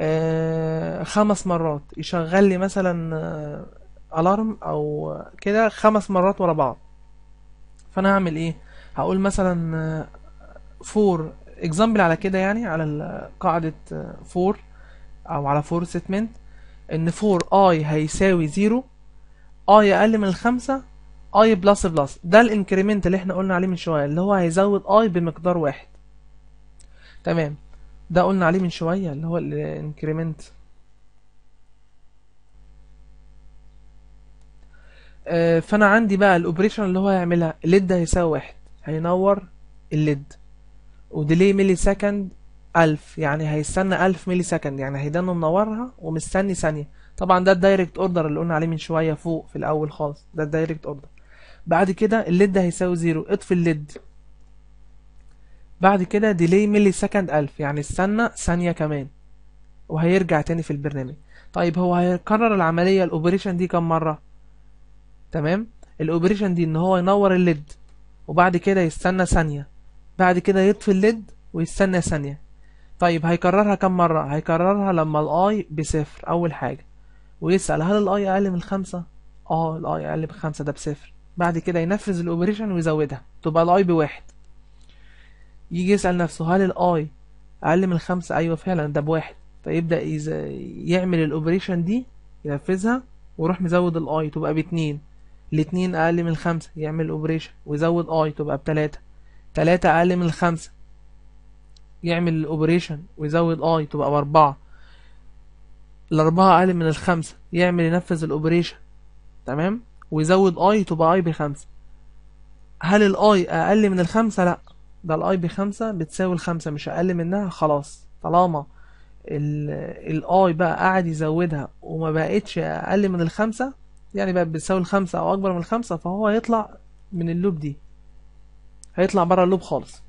آه، خمس مرات يشغل لي مثلا الارم آه، او كده خمس مرات ورا بعض فانا هعمل ايه هقول مثلا فور آه، اكزامبل على كده يعني على قاعدة فور او على فور ستمنت ان فور اي هيساوي زيرو اي اقل من الخمسة اي بلس بلس ده الانكريمنت اللي احنا قلنا عليه من شوية اللي هو هيزود اي بمقدار واحد تمام ده قلنا عليه من شوية اللي هو الانكريمنت آه، فانا عندي بقى الاوبريشن اللي هو هيعملها الليد ده هيساوي واحد هينور الليد وديلي ملي سكند ألف يعني هيستنى ألف ملي سكند يعني هيدانه منورها ومستني ثانية طبعا ده الدايركت اوردر اللي قلنا عليه من شوية فوق في الأول خالص ده الدايركت اوردر بعد كده الليد ده هيساوي زيرو اطفي الليد بعد كده ديلي ملي سكند ألف يعني استنى ثانية كمان وهيرجع تاني في البرنامج طيب هو هيكرر العملية الاوبريشن دي كم مرة تمام الاوبريشن دي ان هو ينور الليد وبعد كده يستنى ثانية بعد كده يطفي الليد ويستنى ثانية طيب هيكررها كم مرة هيكررها لما الاي بصفر اول حاجة ويسأل هل الاي اقل من خمسة اه الاي اقل من خمسة ده بصفر بعد كده ينفذ الاوبريشن ويزودها تبقى الاي بواحد يجي يسأل نفسه هل الاي اقل من خمسة ايوه فعلا ده بواحد فيبدأ يعمل الاوبريشن دي ينفذها ويروح مزود الاي تبقى باتنين الاتنين اقل من الخمسة يعمل الاوبريشن ويزود اي تبقى بتلاتة تلاتة اقل من الخمسة يعمل الاوبريشن ويزود اي تبقى باربعة الاربعة اقل من الخمسة يعمل ينفذ الاوبريشن تمام ويزود اي تبقى اي بخمسة هل الاي اقل من الخمسة لأ ده الاي بي 5 بتساوي الخمسة مش اقل منها خلاص طالما الاي بقى قاعد يزودها وما بقتش اقل من الخمسة يعني بقت بتساوي الخمسة او اكبر من الخمسة فهو هيطلع من اللوب دي هيطلع بره اللوب خالص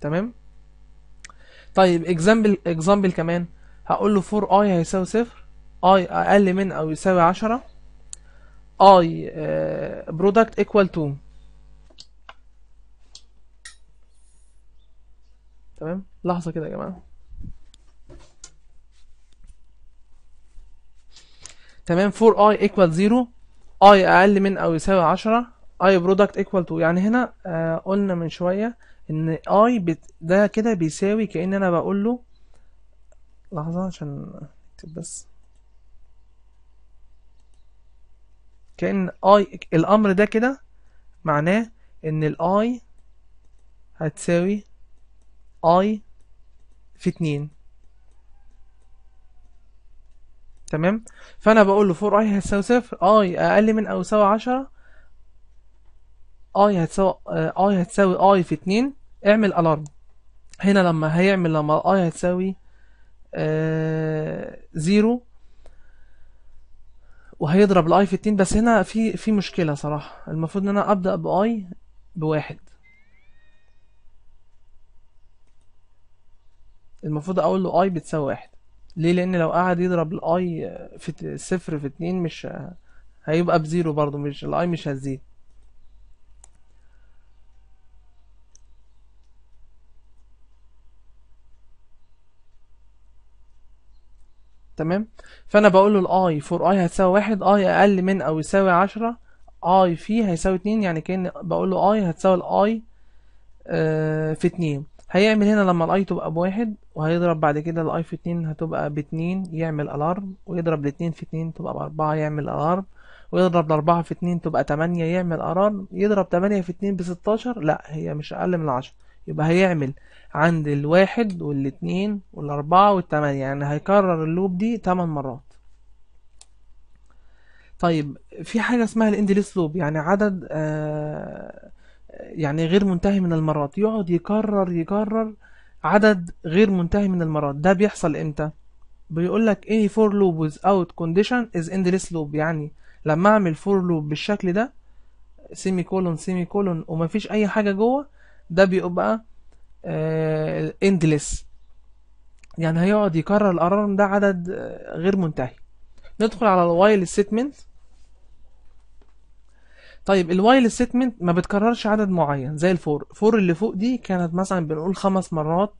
تمام طيب اكزامبل اكزامبل كمان هقول له فور اي هيساوي صفر اي اقل من او يساوي عشرة اي برودكت ايكوال تو تمام لحظه كده يا جماعه تمام 4i equal 0 i اقل من او يساوي 10 i product equal to يعني هنا آه قلنا من شويه ان i بت... ده كده بيساوي كان انا بقول له لحظه عشان اكتب بس كان i الامر ده كده معناه ان ال i هتساوي اي في 2 تمام فانا بقول له 4 اي هتساوي صفر اي اقل من او يساوي 10 اي هتساوي اي هتساوي اي في 2 اعمل الارم هنا لما هيعمل لما اي هتساوي آه زيرو وهيضرب الاي في 2 بس هنا في في مشكله صراحه المفروض ان انا ابدا باي بواحد المفروض اقول له اي بتساوي واحد ليه لان لو قعد يضرب الاي في صفر في اتنين مش هيبقى بزيرو برضو مش الاي مش هتزيد تمام فانا بقول له الاي فور اي هتساوي واحد اي اقل من او يساوي عشرة اي في هيساوي اتنين يعني كان بقول له اي هتساوي الاي آه، في اتنين هيعمل هنا لما الاي تبقى بواحد وهيضرب بعد كده الاي في اتنين هتبقى باتنين يعمل الارم ويضرب الاتنين في اتنين تبقى باربعة يعمل الارم ويضرب الاربعة في اتنين تبقى تمانية يعمل الارم يضرب تمانية في اتنين بستاشر لا هي مش اقل من عشرة يبقى هيعمل عند الواحد والاتنين والاربعة والتمانية يعني هيكرر اللوب دي تمن مرات طيب في حاجة اسمها الاندلس لوب يعني عدد آه يعني غير منتهي من المرات يقعد يكرر يكرر عدد غير منتهي من المرات ده بيحصل امتى بيقول لك any إيه، for loop without condition is endless loop يعني لما اعمل for loop بالشكل ده سيمي كولون سيمي كولون وما فيش اي حاجه جوه ده بيبقى آه endless يعني هيقعد يكرر القرار ده عدد آه، غير منتهي ندخل على الوايل ستمنت طيب الوايل ستمنت ما بتكررش عدد معين زي الفور فور اللي فوق دي كانت مثلا بنقول خمس مرات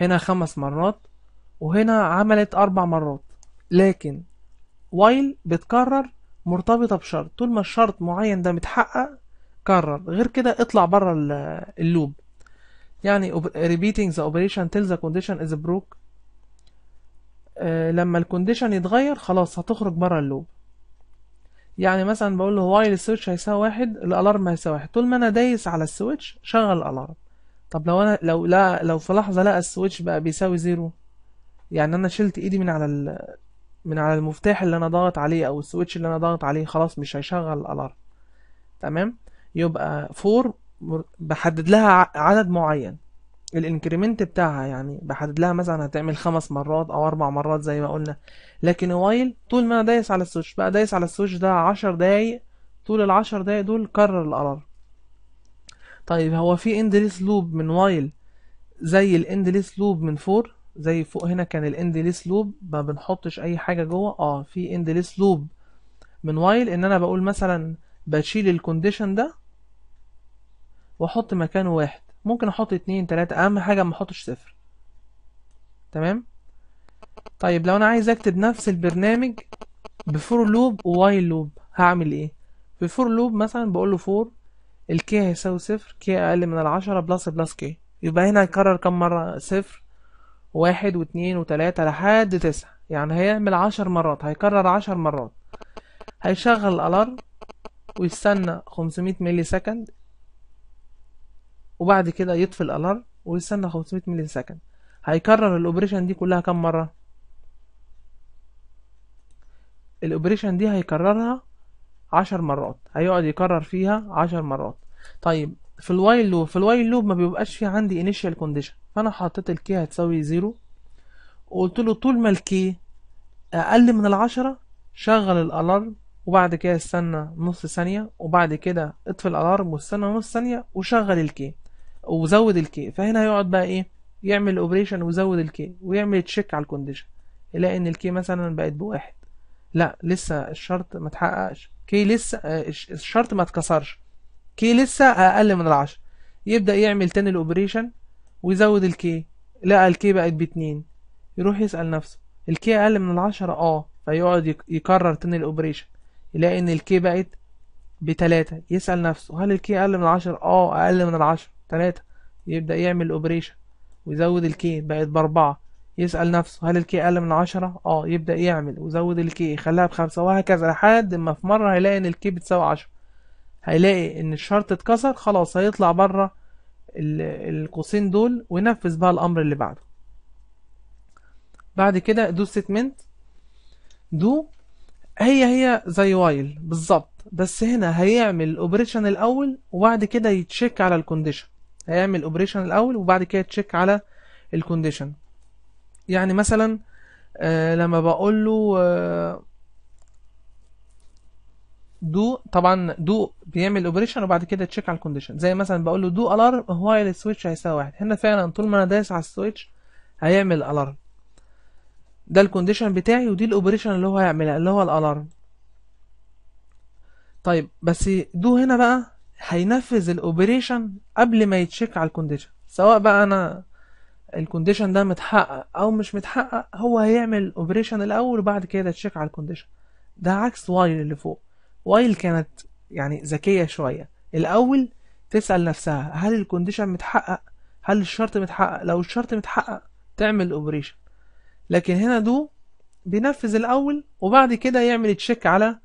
هنا خمس مرات وهنا عملت اربع مرات لكن وايل بتكرر مرتبطة بشرط طول ما الشرط معين ده متحقق كرر غير كده اطلع بره اللوب يعني repeating the operation till the condition is broke آه، لما الكونديشن يتغير خلاص هتخرج بره اللوب يعني مثلا بقول له وايل السويتش هيساوي واحد الالارم هيساوي واحد طول ما انا دايس على السويتش شغل الالارم طب لو انا لو لا لو في لحظه لقى السويتش بقى بيساوي زيرو يعني انا شلت ايدي من على ال... من على المفتاح اللي انا ضاغط عليه او السويتش اللي انا ضاغط عليه خلاص مش هيشغل الالارم تمام يبقى فور بحدد لها عدد معين الانكريمنت بتاعها يعني بحدد لها مثلا هتعمل خمس مرات او اربع مرات زي ما قلنا لكن وايل طول ما انا دايس على السويتش بقى دايس على السويتش ده عشر دقايق طول العشر دقايق دول كرر القرار طيب هو في اندليس لوب من وايل زي الاندليس لوب من فور زي فوق هنا كان الاندليس لوب ما بنحطش اي حاجه جوه اه في اندليس لوب من وايل ان انا بقول مثلا بشيل الكونديشن ده واحط مكانه واحد ممكن احط اتنين تلاتة اهم حاجة ما احطش صفر تمام طيب لو انا عايز اكتب نفس البرنامج بفور لوب ووايل لوب هعمل ايه في لوب مثلا بقول له فور الكي هيساوي صفر كي اقل من العشرة بلس بلس كي يبقى هنا هيكرر كم مرة صفر واحد واتنين وتلاتة لحد تسعة يعني هيعمل عشر مرات هيكرر عشر مرات هيشغل الالارم ويستنى خمسمية ملي سكند وبعد كده يطفي الالارم ويستنى 500 مللي سكند هيكرر الاوبريشن دي كلها كام مره الاوبريشن دي هيكررها عشر مرات هيقعد يكرر فيها عشر مرات طيب في الوايل لوب في الوايل لوب ما بيبقاش في عندي انيشال كونديشن فانا حطيت الكي هتساوي زيرو وقلت له طول ما الكي اقل من العشرة شغل الالارم وبعد كده استنى نص ثانية وبعد كده اطفي الالارم واستنى نص ثانية وشغل الكي وزود الكي فهنا هيقعد بقى ايه يعمل اوبريشن ويزود الكي ويعمل تشيك على الكونديشن يلاقي ان الكي مثلا بقت بواحد لا لسه الشرط ما اتحققش كي لسه آه، الشرط ما اتكسرش كي لسه اقل من العشرة يبدا يعمل تاني الاوبريشن ويزود الكي لقى الكي بقت باتنين يروح يسال نفسه الكي اقل من العشرة اه فيقعد يكرر تاني الاوبريشن يلاقي ان الكي بقت بتلاتة يسال نفسه هل الكي اقل من العشرة اه اقل من العشرة تلاتة يبدأ يعمل اوبريشن ويزود الكي بقت بأربعة يسأل نفسه هل الكي أقل من عشرة اه يبدأ يعمل ويزود الكي يخليها بخمسة وهكذا لحد ما في مرة هيلاقي إن الكي بتساوي عشرة هيلاقي إن الشرط اتكسر خلاص هيطلع بره القوسين دول وينفذ بقى الأمر اللي بعده بعد كده دو ستمنت دو هي هي زي وايل بالظبط بس هنا هيعمل الاوبريشن الاول وبعد كده يتشيك على الكونديشن هيعمل اوبريشن الاول وبعد كده تشيك على الكونديشن يعني مثلا آه لما بقول له آه دو طبعا دو بيعمل اوبريشن وبعد كده تشيك على الكونديشن زي مثلا بقول له دو الارم وايل السويتش هيساوي واحد هنا فعلا طول ما انا دايس على السويتش هيعمل الارم ده الكونديشن بتاعي ودي الاوبريشن اللي هو هيعملها اللي هو الالارم طيب بس دو هنا بقى هينفذ الاوبريشن قبل ما يتشيك على الكونديشن سواء بقى انا الكونديشن ده متحقق او مش متحقق هو هيعمل الاوبريشن الاول وبعد كده تشيك على الكونديشن ده عكس وايل اللي فوق وايل كانت يعني ذكيه شويه الاول تسال نفسها هل الكونديشن متحقق هل الشرط متحقق لو الشرط متحقق تعمل الاوبريشن لكن هنا دو بينفذ الاول وبعد كده يعمل تشيك على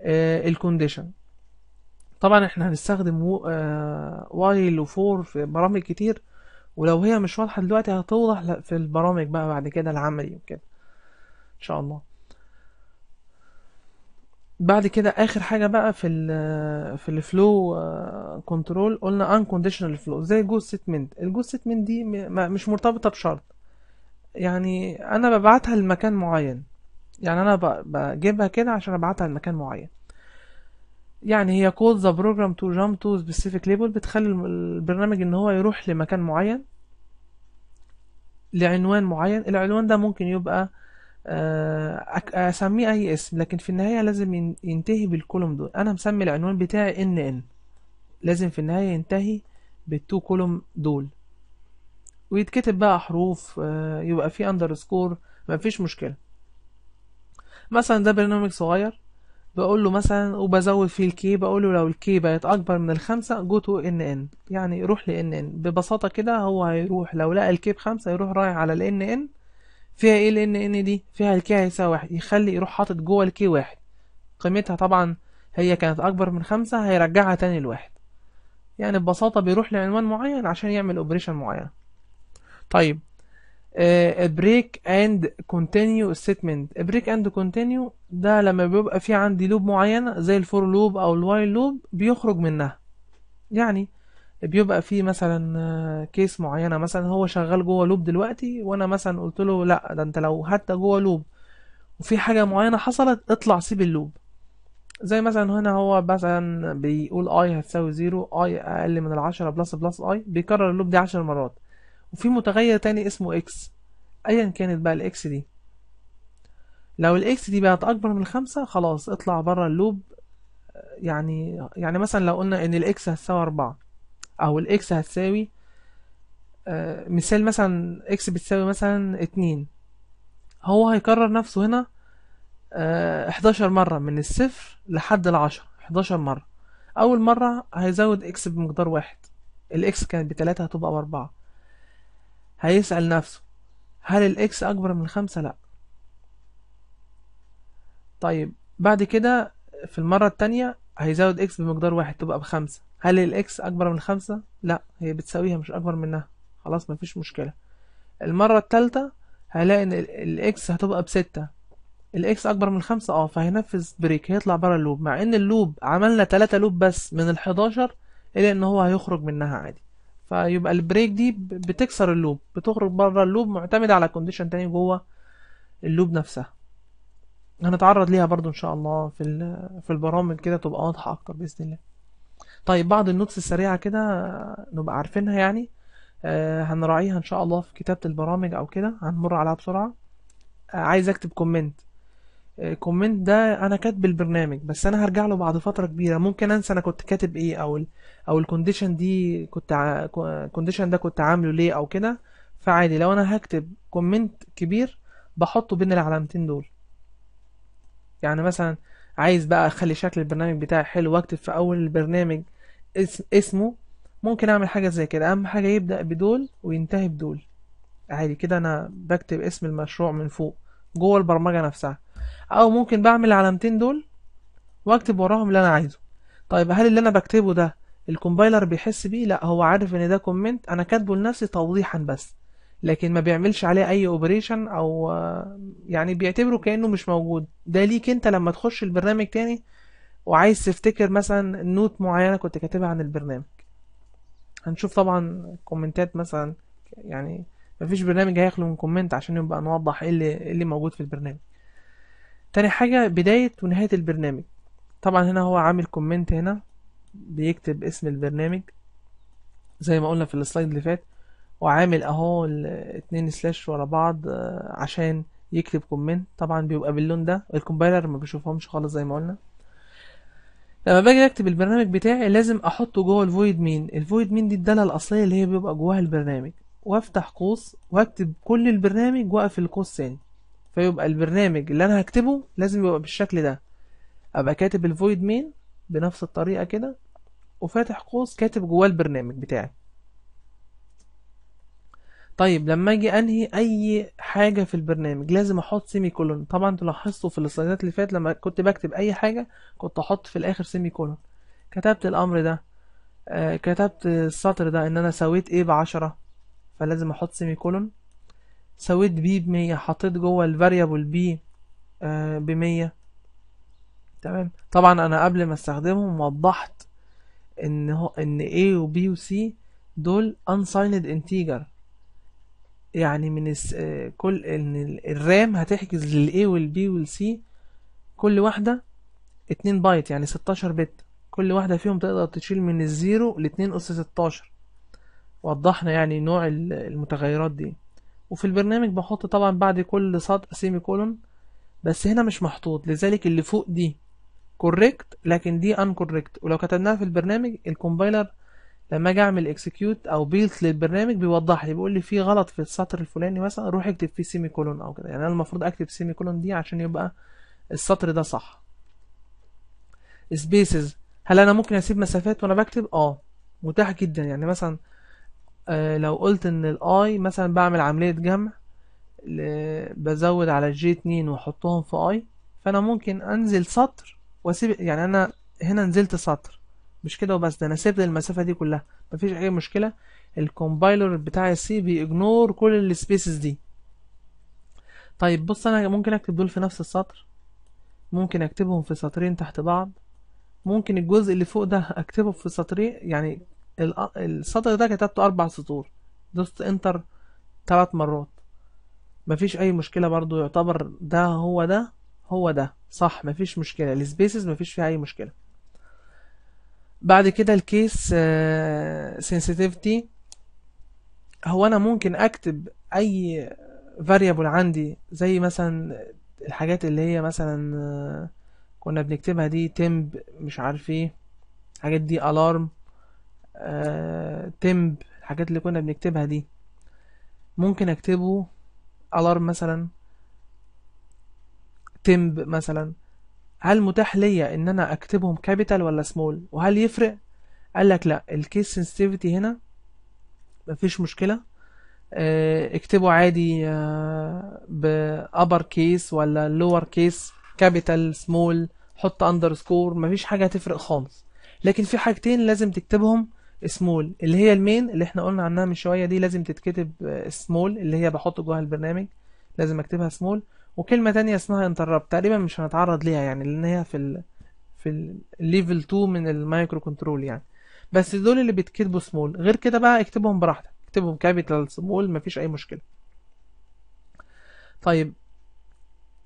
آه، الكونديشن طبعا احنا هنستخدم وايل آه، وفور في برامج كتير ولو هي مش واضحة دلوقتي هتوضح في البرامج بقى بعد كده العملي وكده ان شاء الله بعد كده اخر حاجه بقى في ال آه، في الفلو كنترول آه، قلنا كونديشنال فلو زي جو ستمنت الجو ستمنت دي مش مرتبطه بشرط يعني انا ببعتها لمكان معين يعني انا بجيبها كده عشان ابعتها لمكان معين يعني هي كود ذا بروجرام تو جامب تو سبيسيفيك ليبل بتخلي البرنامج ان هو يروح لمكان معين لعنوان معين العنوان ده ممكن يبقى آه، اسميه اي اسم لكن في النهايه لازم ينتهي بالكولوم دول انا مسمي العنوان بتاعي ان ان لازم في النهايه ينتهي بالتو كولوم دول ويتكتب بقى حروف آه، يبقى فيه اندرسكور مفيش مشكله مثلا ده برنامج صغير بقول له مثلا وبزود فيه الكي بقول له لو الكي بقت اكبر من الخمسة جو تو ان ان يعني روح لان ان ببساطة كده هو هيروح لو لقى الكي بخمسة يروح رايح على الان ان فيها ايه الان ان دي فيها الكي هيساوي واحد يخلي يروح حاطط جوه الكي واحد قيمتها طبعا هي كانت اكبر من خمسة هيرجعها تاني لواحد يعني ببساطة بيروح لعنوان معين عشان يعمل اوبريشن معين طيب بريك اند كونتينيو ستمنت بريك اند كونتينيو ده لما بيبقى في عندي لوب معينه زي الفور لوب او الوايل لوب بيخرج منها يعني بيبقى في مثلا كيس آه، معينه مثلا هو شغال جوه لوب دلوقتي وانا مثلا قلت له لا ده انت لو حتى جوه لوب وفي حاجه معينه حصلت اطلع سيب اللوب زي مثلا هنا هو مثلا بيقول اي هتساوي زيرو اي اقل من العشرة بلس بلس اي بيكرر اللوب دي عشر مرات وفي متغير تاني اسمه اكس ايا كانت بقى الاكس دي لو الاكس دي بقت اكبر من خمسة خلاص اطلع بره اللوب يعني يعني مثلا لو قلنا ان الاكس هتساوي اربعة او الاكس هتساوي آه، مثال مثلا اكس بتساوي مثلا اتنين هو هيكرر نفسه هنا آه، احداشر مرة من الصفر لحد العشرة احداشر مرة اول مرة هيزود اكس بمقدار واحد الاكس كانت بتلاتة هتبقى باربعة هيسأل نفسه هل الاكس اكبر من خمسة لا طيب بعد كده في المرة التانية هيزود اكس بمقدار واحد تبقى بخمسة هل الاكس اكبر من خمسة لا هي بتساويها مش اكبر منها خلاص مفيش مشكلة المرة التالتة هلاقي ان الاكس هتبقى بستة الاكس اكبر من خمسة اه فهينفذ بريك هيطلع بره اللوب مع ان اللوب عملنا تلاتة لوب بس من الحداشر الى ان هو هيخرج منها عادي فيبقى البريك دي بتكسر اللوب بتخرج بره اللوب معتمدة على كونديشن تاني جوه اللوب نفسها هنتعرض ليها برضو ان شاء الله في في البرامج كده تبقى واضحة اكتر باذن الله طيب بعض النوتس السريعة كده نبقى عارفينها يعني آه، هنراعيها ان شاء الله في كتابة البرامج او كده هنمر عليها بسرعة آه، عايز اكتب كومنت الكومنت ده انا كاتب البرنامج بس انا هرجع له بعد فتره كبيره ممكن انسى انا كنت كاتب ايه او ال او الكونديشن دي كنت الكونديشن ده كنت عامله ليه او كده فعادي لو انا هكتب كومنت كبير بحطه بين العلامتين دول يعني مثلا عايز بقى اخلي شكل البرنامج بتاعي حلو واكتب في اول البرنامج اسمه ممكن اعمل حاجه زي كده اهم حاجه يبدا بدول وينتهي بدول عادي كده انا بكتب اسم المشروع من فوق جوه البرمجه نفسها او ممكن بعمل العلامتين دول واكتب وراهم اللي انا عايزه طيب هل اللي انا بكتبه ده الكومبايلر بيحس بيه لا هو عارف ان ده كومنت انا كاتبه لنفسي توضيحا بس لكن ما بيعملش عليه اي اوبريشن او يعني بيعتبره كانه مش موجود ده ليك انت لما تخش البرنامج تاني وعايز تفتكر مثلا نوت معينه كنت كاتبها عن البرنامج هنشوف طبعا كومنتات مثلا يعني مفيش برنامج هيخلو من كومنت عشان يبقى نوضح ايه اللي, إيه اللي موجود في البرنامج تاني حاجة بداية ونهاية البرنامج طبعا هنا هو عامل كومنت هنا بيكتب اسم البرنامج زي ما قلنا في السلايد اللي فات وعامل اهو اتنين سلاش ورا بعض آه، عشان يكتب كومنت طبعا بيبقى باللون ده الكومبايلر ما بيشوفهمش خالص زي ما قلنا لما باجي اكتب البرنامج بتاعي لازم احطه جوه الفويد مين الفويد مين دي الداله الاصليه اللي هي بيبقى جواها البرنامج وافتح قوس واكتب كل البرنامج واقفل القوس ثاني فيبقى البرنامج اللي انا هكتبه لازم يبقى بالشكل ده ابقى كاتب الفويد مين بنفس الطريقه كده وفاتح قوس كاتب جواه البرنامج بتاعي طيب لما اجي انهي اي حاجه في البرنامج لازم احط سيمي كولون طبعا تلاحظوا لاحظتوا في السلايدات اللي فاتت لما كنت بكتب اي حاجه كنت احط في الاخر سيمي كولون كتبت الامر ده آه، كتبت السطر ده ان انا سويت ايه بعشرة فلازم احط سيمي كولون سويت بي بمية حطيت جوه الفاريبل آه، بي بمية تمام طبعا انا قبل ما استخدمهم وضحت ان هو ان A و B و C دول unsigned integer يعني من الس... آه، كل ان الرام هتحجز لل A وال B وال C كل واحدة اتنين بايت يعني ستاشر بت كل واحدة فيهم تقدر تشيل من الزيرو لاتنين أس ستاشر وضحنا يعني نوع المتغيرات دي وفي البرنامج بحط طبعا بعد كل سطر سيمي كولون بس هنا مش محطوط لذلك اللي فوق دي كوريكت لكن دي ان كوريكت ولو كتبناها في البرنامج الكومبايلر لما اجي اعمل اكسكيوت او بيلت للبرنامج بيوضح لي بيقول لي في غلط في السطر الفلاني مثلا روح اكتب فيه سيمي كولون او كده يعني انا المفروض اكتب سيمي كولون دي عشان يبقى السطر ده صح سبيسز هل انا ممكن اسيب مسافات وانا بكتب اه متاح جدا يعني مثلا آه، لو قلت ان الاي مثلا بعمل عملية جمع بزود على الجي اتنين واحطهم في اي فانا ممكن انزل سطر واسيب يعني انا هنا نزلت سطر مش كده وبس ده انا سبت المسافة دي كلها مفيش اي مشكلة الكومبايلر بتاع السي بيجنور كل السبيسز دي طيب بص انا ممكن اكتب دول في نفس السطر ممكن اكتبهم في سطرين تحت بعض ممكن الجزء اللي فوق ده اكتبه في سطرين يعني السطر ده كتبته اربع سطور دوست انتر ثلاث مرات مفيش اي مشكله برضو يعتبر ده هو ده هو ده صح مفيش مشكله السبيسز مفيش فيها اي مشكله بعد كده الكيس سنسيتيفتي آه، هو انا ممكن اكتب اي فاريبل عندي زي مثلا الحاجات اللي هي مثلا آه، كنا بنكتبها دي تمب مش عارف ايه الحاجات دي الارم آه، تمب الحاجات اللي كنا بنكتبها دي ممكن اكتبه الارم مثلا تمب مثلا هل متاح ليا ان انا اكتبهم كابيتال ولا سمول وهل يفرق قال لك لا الكيس سنسيتيفيتي هنا مفيش مشكله آه، اكتبه عادي آه، بابر كيس ولا لور كيس كابيتال سمول حط اندرسكور مفيش حاجه هتفرق خالص لكن في حاجتين لازم تكتبهم سمول اللي هي المين اللي احنا قلنا عنها من شويه دي لازم تتكتب سمول آه، اللي هي بحط جواها البرنامج لازم اكتبها سمول وكلمه تانية اسمها انتربت تقريبا مش هنتعرض ليها يعني لان هي في ال في الليفل 2 من المايكرو كنترول يعني بس دول اللي بيتكتبوا سمول غير كده بقى اكتبهم براحتك اكتبهم كابيتال سمول مفيش اي مشكله طيب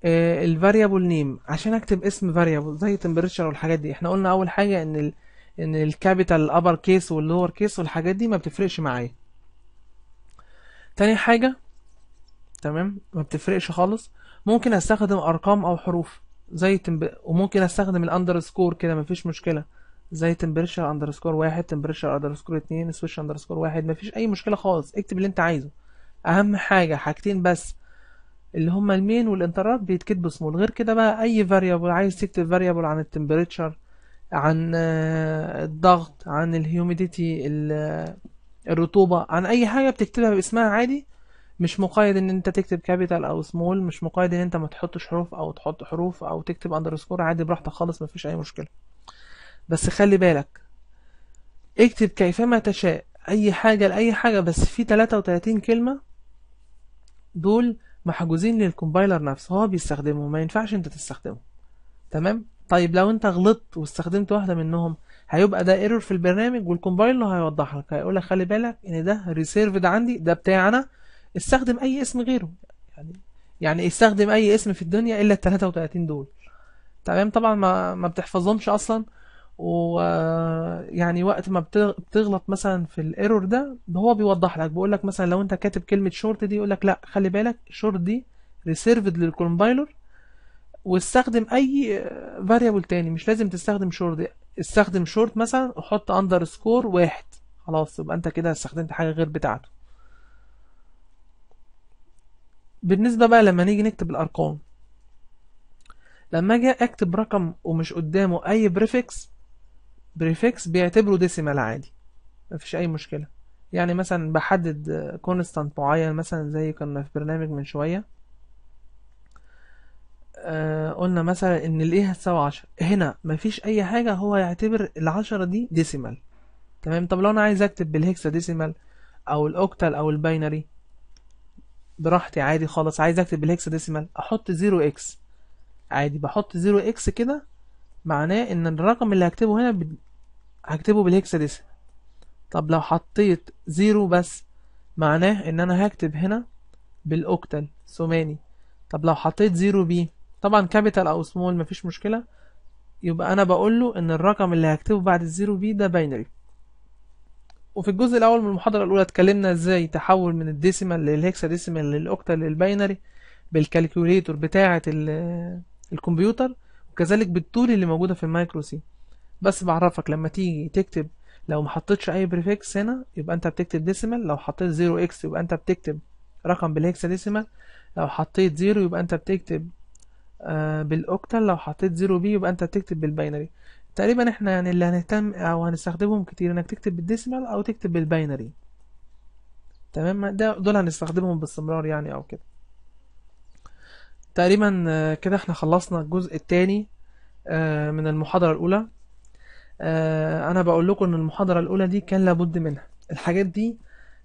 آه، الفاريبل نيم عشان اكتب اسم فاريبل زي تمبريتشر والحاجات دي احنا قلنا اول حاجه ان ان الكابيتال الابر كيس واللور كيس والحاجات دي ما بتفرقش معايا تاني حاجة تمام ما بتفرقش خالص ممكن استخدم ارقام او حروف زي تمب... وممكن استخدم الاندرسكور كده مفيش مشكله زي تمبريشر اندرسكور واحد تمبريشر اندرسكور اتنين سويتش اندرسكور واحد مفيش اي مشكله خالص اكتب اللي انت عايزه اهم حاجه حاجتين بس اللي هما المين والانترابت بيتكتبوا سمول غير كده بقى اي فاريبل عايز تكتب فاريبل عن التمبريتشر عن آه، الضغط عن الهيوميديتي آه، الرطوبة عن أي حاجة بتكتبها باسمها عادي مش مقيد ان انت تكتب كابيتال او سمول مش مقيد ان انت ما تحطش حروف او تحط حروف او تكتب اندرسكور عادي براحتك خالص مفيش اي مشكله بس خلي بالك اكتب كيفما تشاء اي حاجه لاي حاجه بس في 33 كلمه دول محجوزين للكومبايلر نفسه هو بيستخدمهم ما ينفعش انت تستخدمه تمام طيب لو انت غلطت واستخدمت واحده منهم هيبقى ده ايرور في البرنامج والكومبايلر هيوضح لك هيقول لك خلي بالك ان ده ريسيرفد عندي ده بتاعنا استخدم اي اسم غيره يعني يعني استخدم اي اسم في الدنيا الا ال 33 دول تمام طبعا ما ما بتحفظهمش اصلا و يعني وقت ما بتغلط مثلا في الايرور ده هو بيوضح لك بيقول لك مثلا لو انت كاتب كلمه شورت دي يقول لك لا خلي بالك شورت دي ريسيرفد للكومبايلر واستخدم اي فاريبل تاني مش لازم تستخدم شورت استخدم شورت مثلا وحط اندر سكور واحد خلاص يبقى انت كده استخدمت حاجه غير بتاعته بالنسبه بقى لما نيجي نكتب الارقام لما اجي اكتب رقم ومش قدامه اي بريفكس بريفكس بيعتبره ديسيمال عادي مفيش اي مشكله يعني مثلا بحدد كونستانت معين مثلا زي كنا في برنامج من شويه آه قلنا مثلا ان الايه هتساوي 10 هنا مفيش اي حاجه هو يعتبر ال10 دي ديسيمال تمام طب لو انا عايز اكتب بالهكسا ديسيمال او الاوكتال او الباينري براحتي عادي خالص عايز اكتب بالهكسا ديسيمال احط 0 اكس عادي بحط 0 اكس كده معناه ان الرقم اللي هكتبه هنا ب... هكتبه بالهكسا ديسيمال طب لو حطيت 0 بس معناه ان انا هكتب هنا بالاوكتال ثماني طب لو حطيت 0 بي طبعا كابيتال او سمول مفيش مشكله يبقى انا بقول له ان الرقم اللي هكتبه بعد الزيرو بي ده باينري وفي الجزء الاول من المحاضره الاولى اتكلمنا ازاي تحول من الديسيمال للهكسا ديسيمال للاوكتا للباينري بالكالكوليتور بتاعه الكمبيوتر وكذلك بالطول اللي موجوده في المايكرو سي بس بعرفك لما تيجي تكتب لو ما حطيتش اي بريفكس هنا يبقى انت بتكتب ديسيمال لو حطيت زيرو اكس يبقى انت بتكتب رقم بالهكسا ديسيمال لو حطيت زيرو يبقى انت بتكتب آه، بالاوكتال لو حطيت 0 بي يبقى انت بتكتب بالباينري تقريبا احنا يعني اللي هنهتم او هنستخدمهم كتير انك تكتب بالديسمال او تكتب بالباينري تمام ده دول هنستخدمهم باستمرار يعني او كده تقريبا آه، كده احنا خلصنا الجزء الثاني آه، من المحاضرة الأولى أنا بقول لكم إن المحاضرة الأولى دي كان لابد منها الحاجات دي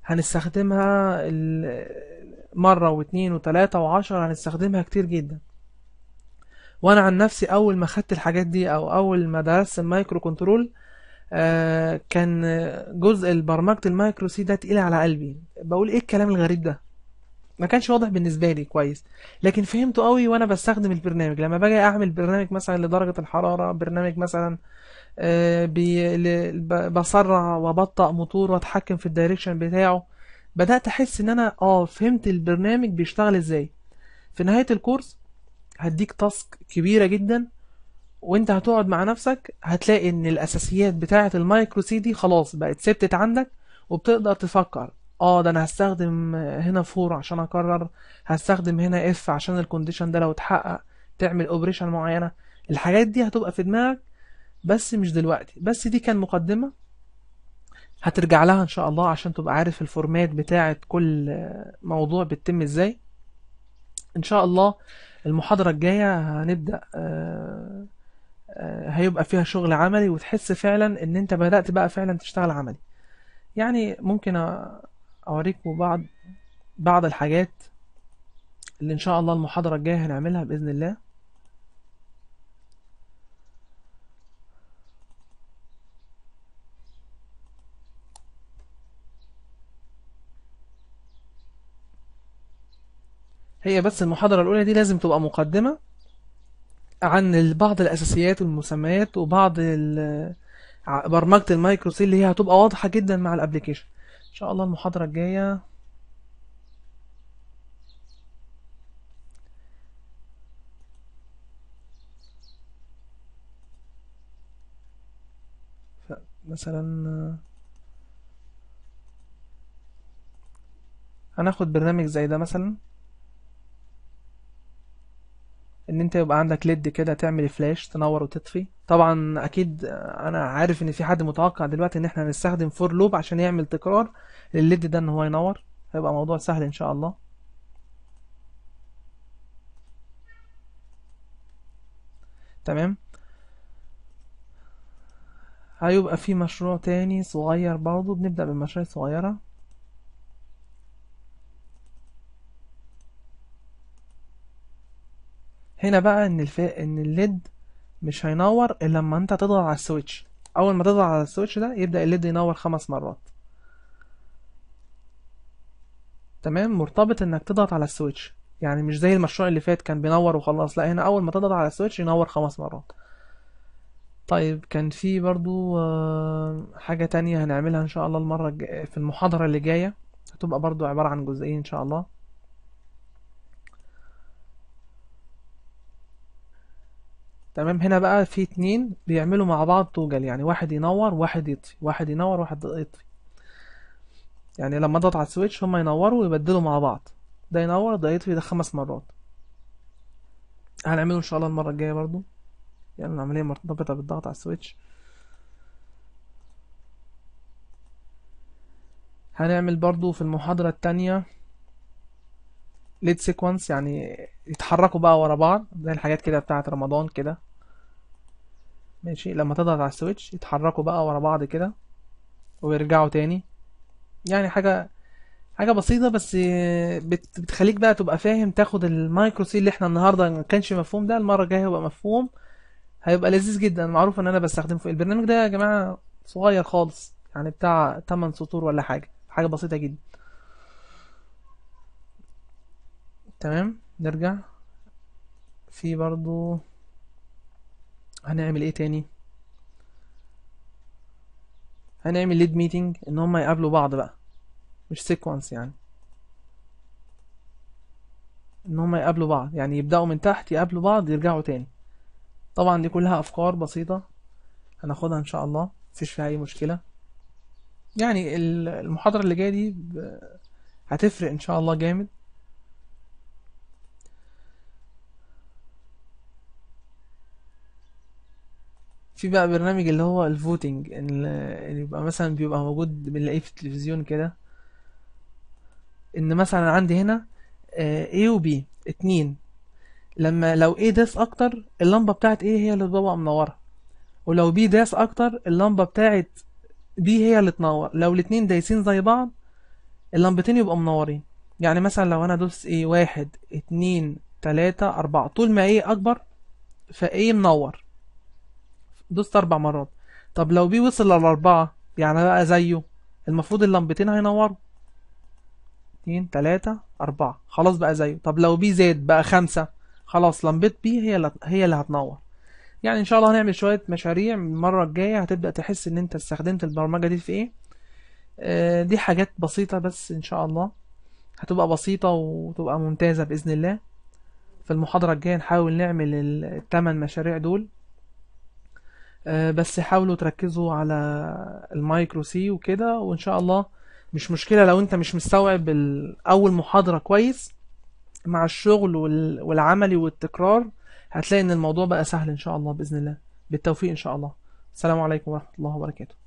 هنستخدمها مرة واتنين وتلاتة وعشرة هنستخدمها كتير جدا وانا عن نفسي اول ما خدت الحاجات دي او اول ما درست المايكرو كنترول آه، كان جزء برمجة المايكرو سي ده تقيل على قلبي بقول ايه الكلام الغريب ده ما كانش واضح بالنسبه لي كويس لكن فهمته قوي وانا بستخدم البرنامج لما باجي اعمل برنامج مثلا لدرجه الحراره برنامج مثلا آه، بسرع وابطا موتور واتحكم في الدايركشن بتاعه بدات احس ان انا اه فهمت البرنامج بيشتغل ازاي في نهايه الكورس هديك تاسك كبيره جدا وانت هتقعد مع نفسك هتلاقي ان الاساسيات بتاعه المايكرو سي دي خلاص بقت ثبتت عندك وبتقدر تفكر اه ده انا هستخدم هنا فور عشان اكرر هستخدم هنا اف عشان الكونديشن ده لو اتحقق تعمل اوبريشن معينه الحاجات دي هتبقى في دماغك بس مش دلوقتي بس دي كان مقدمه هترجع لها ان شاء الله عشان تبقى عارف الفورمات بتاعه كل موضوع بتتم ازاي ان شاء الله المحاضرة الجاية هنبدأ آه، آه، هيبقى فيها شغل عملي وتحس فعلا ان انت بدأت بقى فعلا تشتغل عملي يعني ممكن اوريكم بعض بعض الحاجات اللي ان شاء الله المحاضرة الجاية هنعملها بإذن الله هي بس المحاضرة الأولى دي لازم تبقى مقدمة عن بعض الأساسيات والمسميات وبعض برمجة المايكرو سيل اللي هي هتبقى واضحة جدا مع الأبليكيشن إن شاء الله المحاضرة الجاية مثلا هناخد برنامج زي ده مثلا ان انت يبقى عندك ليد كده تعمل فلاش تنور وتطفي طبعا اكيد انا عارف ان في حد متوقع دلوقتي ان احنا هنستخدم فور لوب عشان يعمل تكرار للليد ده ان هو ينور هيبقى موضوع سهل ان شاء الله تمام هيبقى في مشروع تاني صغير برضو بنبدأ بالمشاريع الصغيره هنا بقى ان الف... ان الليد مش هينور الا لما انت تضغط على السويتش اول ما تضغط على السويتش ده يبدا الليد ينور خمس مرات تمام مرتبط انك تضغط على السويتش يعني مش زي المشروع اللي فات كان بينور وخلاص لا هنا اول ما تضغط على السويتش ينور خمس مرات طيب كان في برضو آه، حاجة تانية هنعملها ان شاء الله المرة في المحاضرة اللي جاية هتبقى برضو عبارة عن جزئين ان شاء الله تمام هنا بقى في اتنين بيعملوا مع بعض توجل يعني واحد ينور واحد يطفي واحد ينور واحد يطفي يعني لما اضغط على السويتش هما ينوروا ويبدلوا مع بعض ده ينور ده يطفي ده خمس مرات هنعمله ان شاء الله المره الجايه برضو يعني العمليه مرتبطه بالضغط على السويتش هنعمل برضو في المحاضره التانية ليد سيكونس يعني يتحركوا بقى ورا بعض زي الحاجات كده بتاعة رمضان كده ماشي لما تضغط على السويتش يتحركوا بقى ورا بعض كده ويرجعوا تاني يعني حاجة حاجة بسيطة بس بتخليك بقى تبقى فاهم تاخد المايكرو سي اللي احنا النهاردة ما كانش مفهوم ده المرة الجاية هيبقى مفهوم هيبقى لذيذ جدا معروف ان انا بستخدمه في البرنامج ده يا جماعة صغير خالص يعني بتاع 8 سطور ولا حاجة حاجة بسيطة جدا تمام نرجع في برضو هنعمل ايه تاني هنعمل ليد ميتنج ان هم يقابلوا بعض بقى مش سيكونس يعني ان هم يقابلوا بعض يعني يبداوا من تحت يقابلوا بعض يرجعوا تاني طبعا دي كلها افكار بسيطه هناخدها ان شاء الله مفيش فيها اي مشكله يعني المحاضره اللي جايه دي هتفرق ان شاء الله جامد في بقى برنامج اللي هو الفوتينج اللي إن يبقى مثلا بيبقى موجود بنلاقيه في التلفزيون كده ان مثلا عندي هنا آه، A و B اتنين لما لو A داس اكتر اللمبة بتاعت A هي اللي بتبقى منورة ولو B داس اكتر اللمبة بتاعت B هي اللي تنور لو الاتنين دايسين زي بعض اللمبتين يبقوا منورين يعني مثلا لو انا دوس A واحد اتنين تلاتة اربعة طول ما A اكبر فايه منور دوست اربع مرات طب لو بي وصل للاربعه يعني بقى زيه المفروض اللمبتين هينوروا اتنين تلاتة أربعة خلاص بقى زيه طب لو بي زاد بقى خمسة خلاص لمبة بي هي اللي هي اللي هتنور يعني ان شاء الله هنعمل شوية مشاريع المرة الجاية هتبدأ تحس ان انت استخدمت البرمجة دي في ايه آه، دي حاجات بسيطة بس ان شاء الله هتبقى بسيطة وتبقى ممتازة بإذن الله في المحاضرة الجاية نحاول نعمل التمن مشاريع دول آه، بس حاولوا تركزوا على المايكرو سي وكده وان شاء الله مش مشكلة لو انت مش مستوعب اول محاضرة كويس مع الشغل والعملي والتكرار هتلاقي ان الموضوع بقى سهل ان شاء الله باذن الله بالتوفيق ان شاء الله السلام عليكم ورحمة الله وبركاته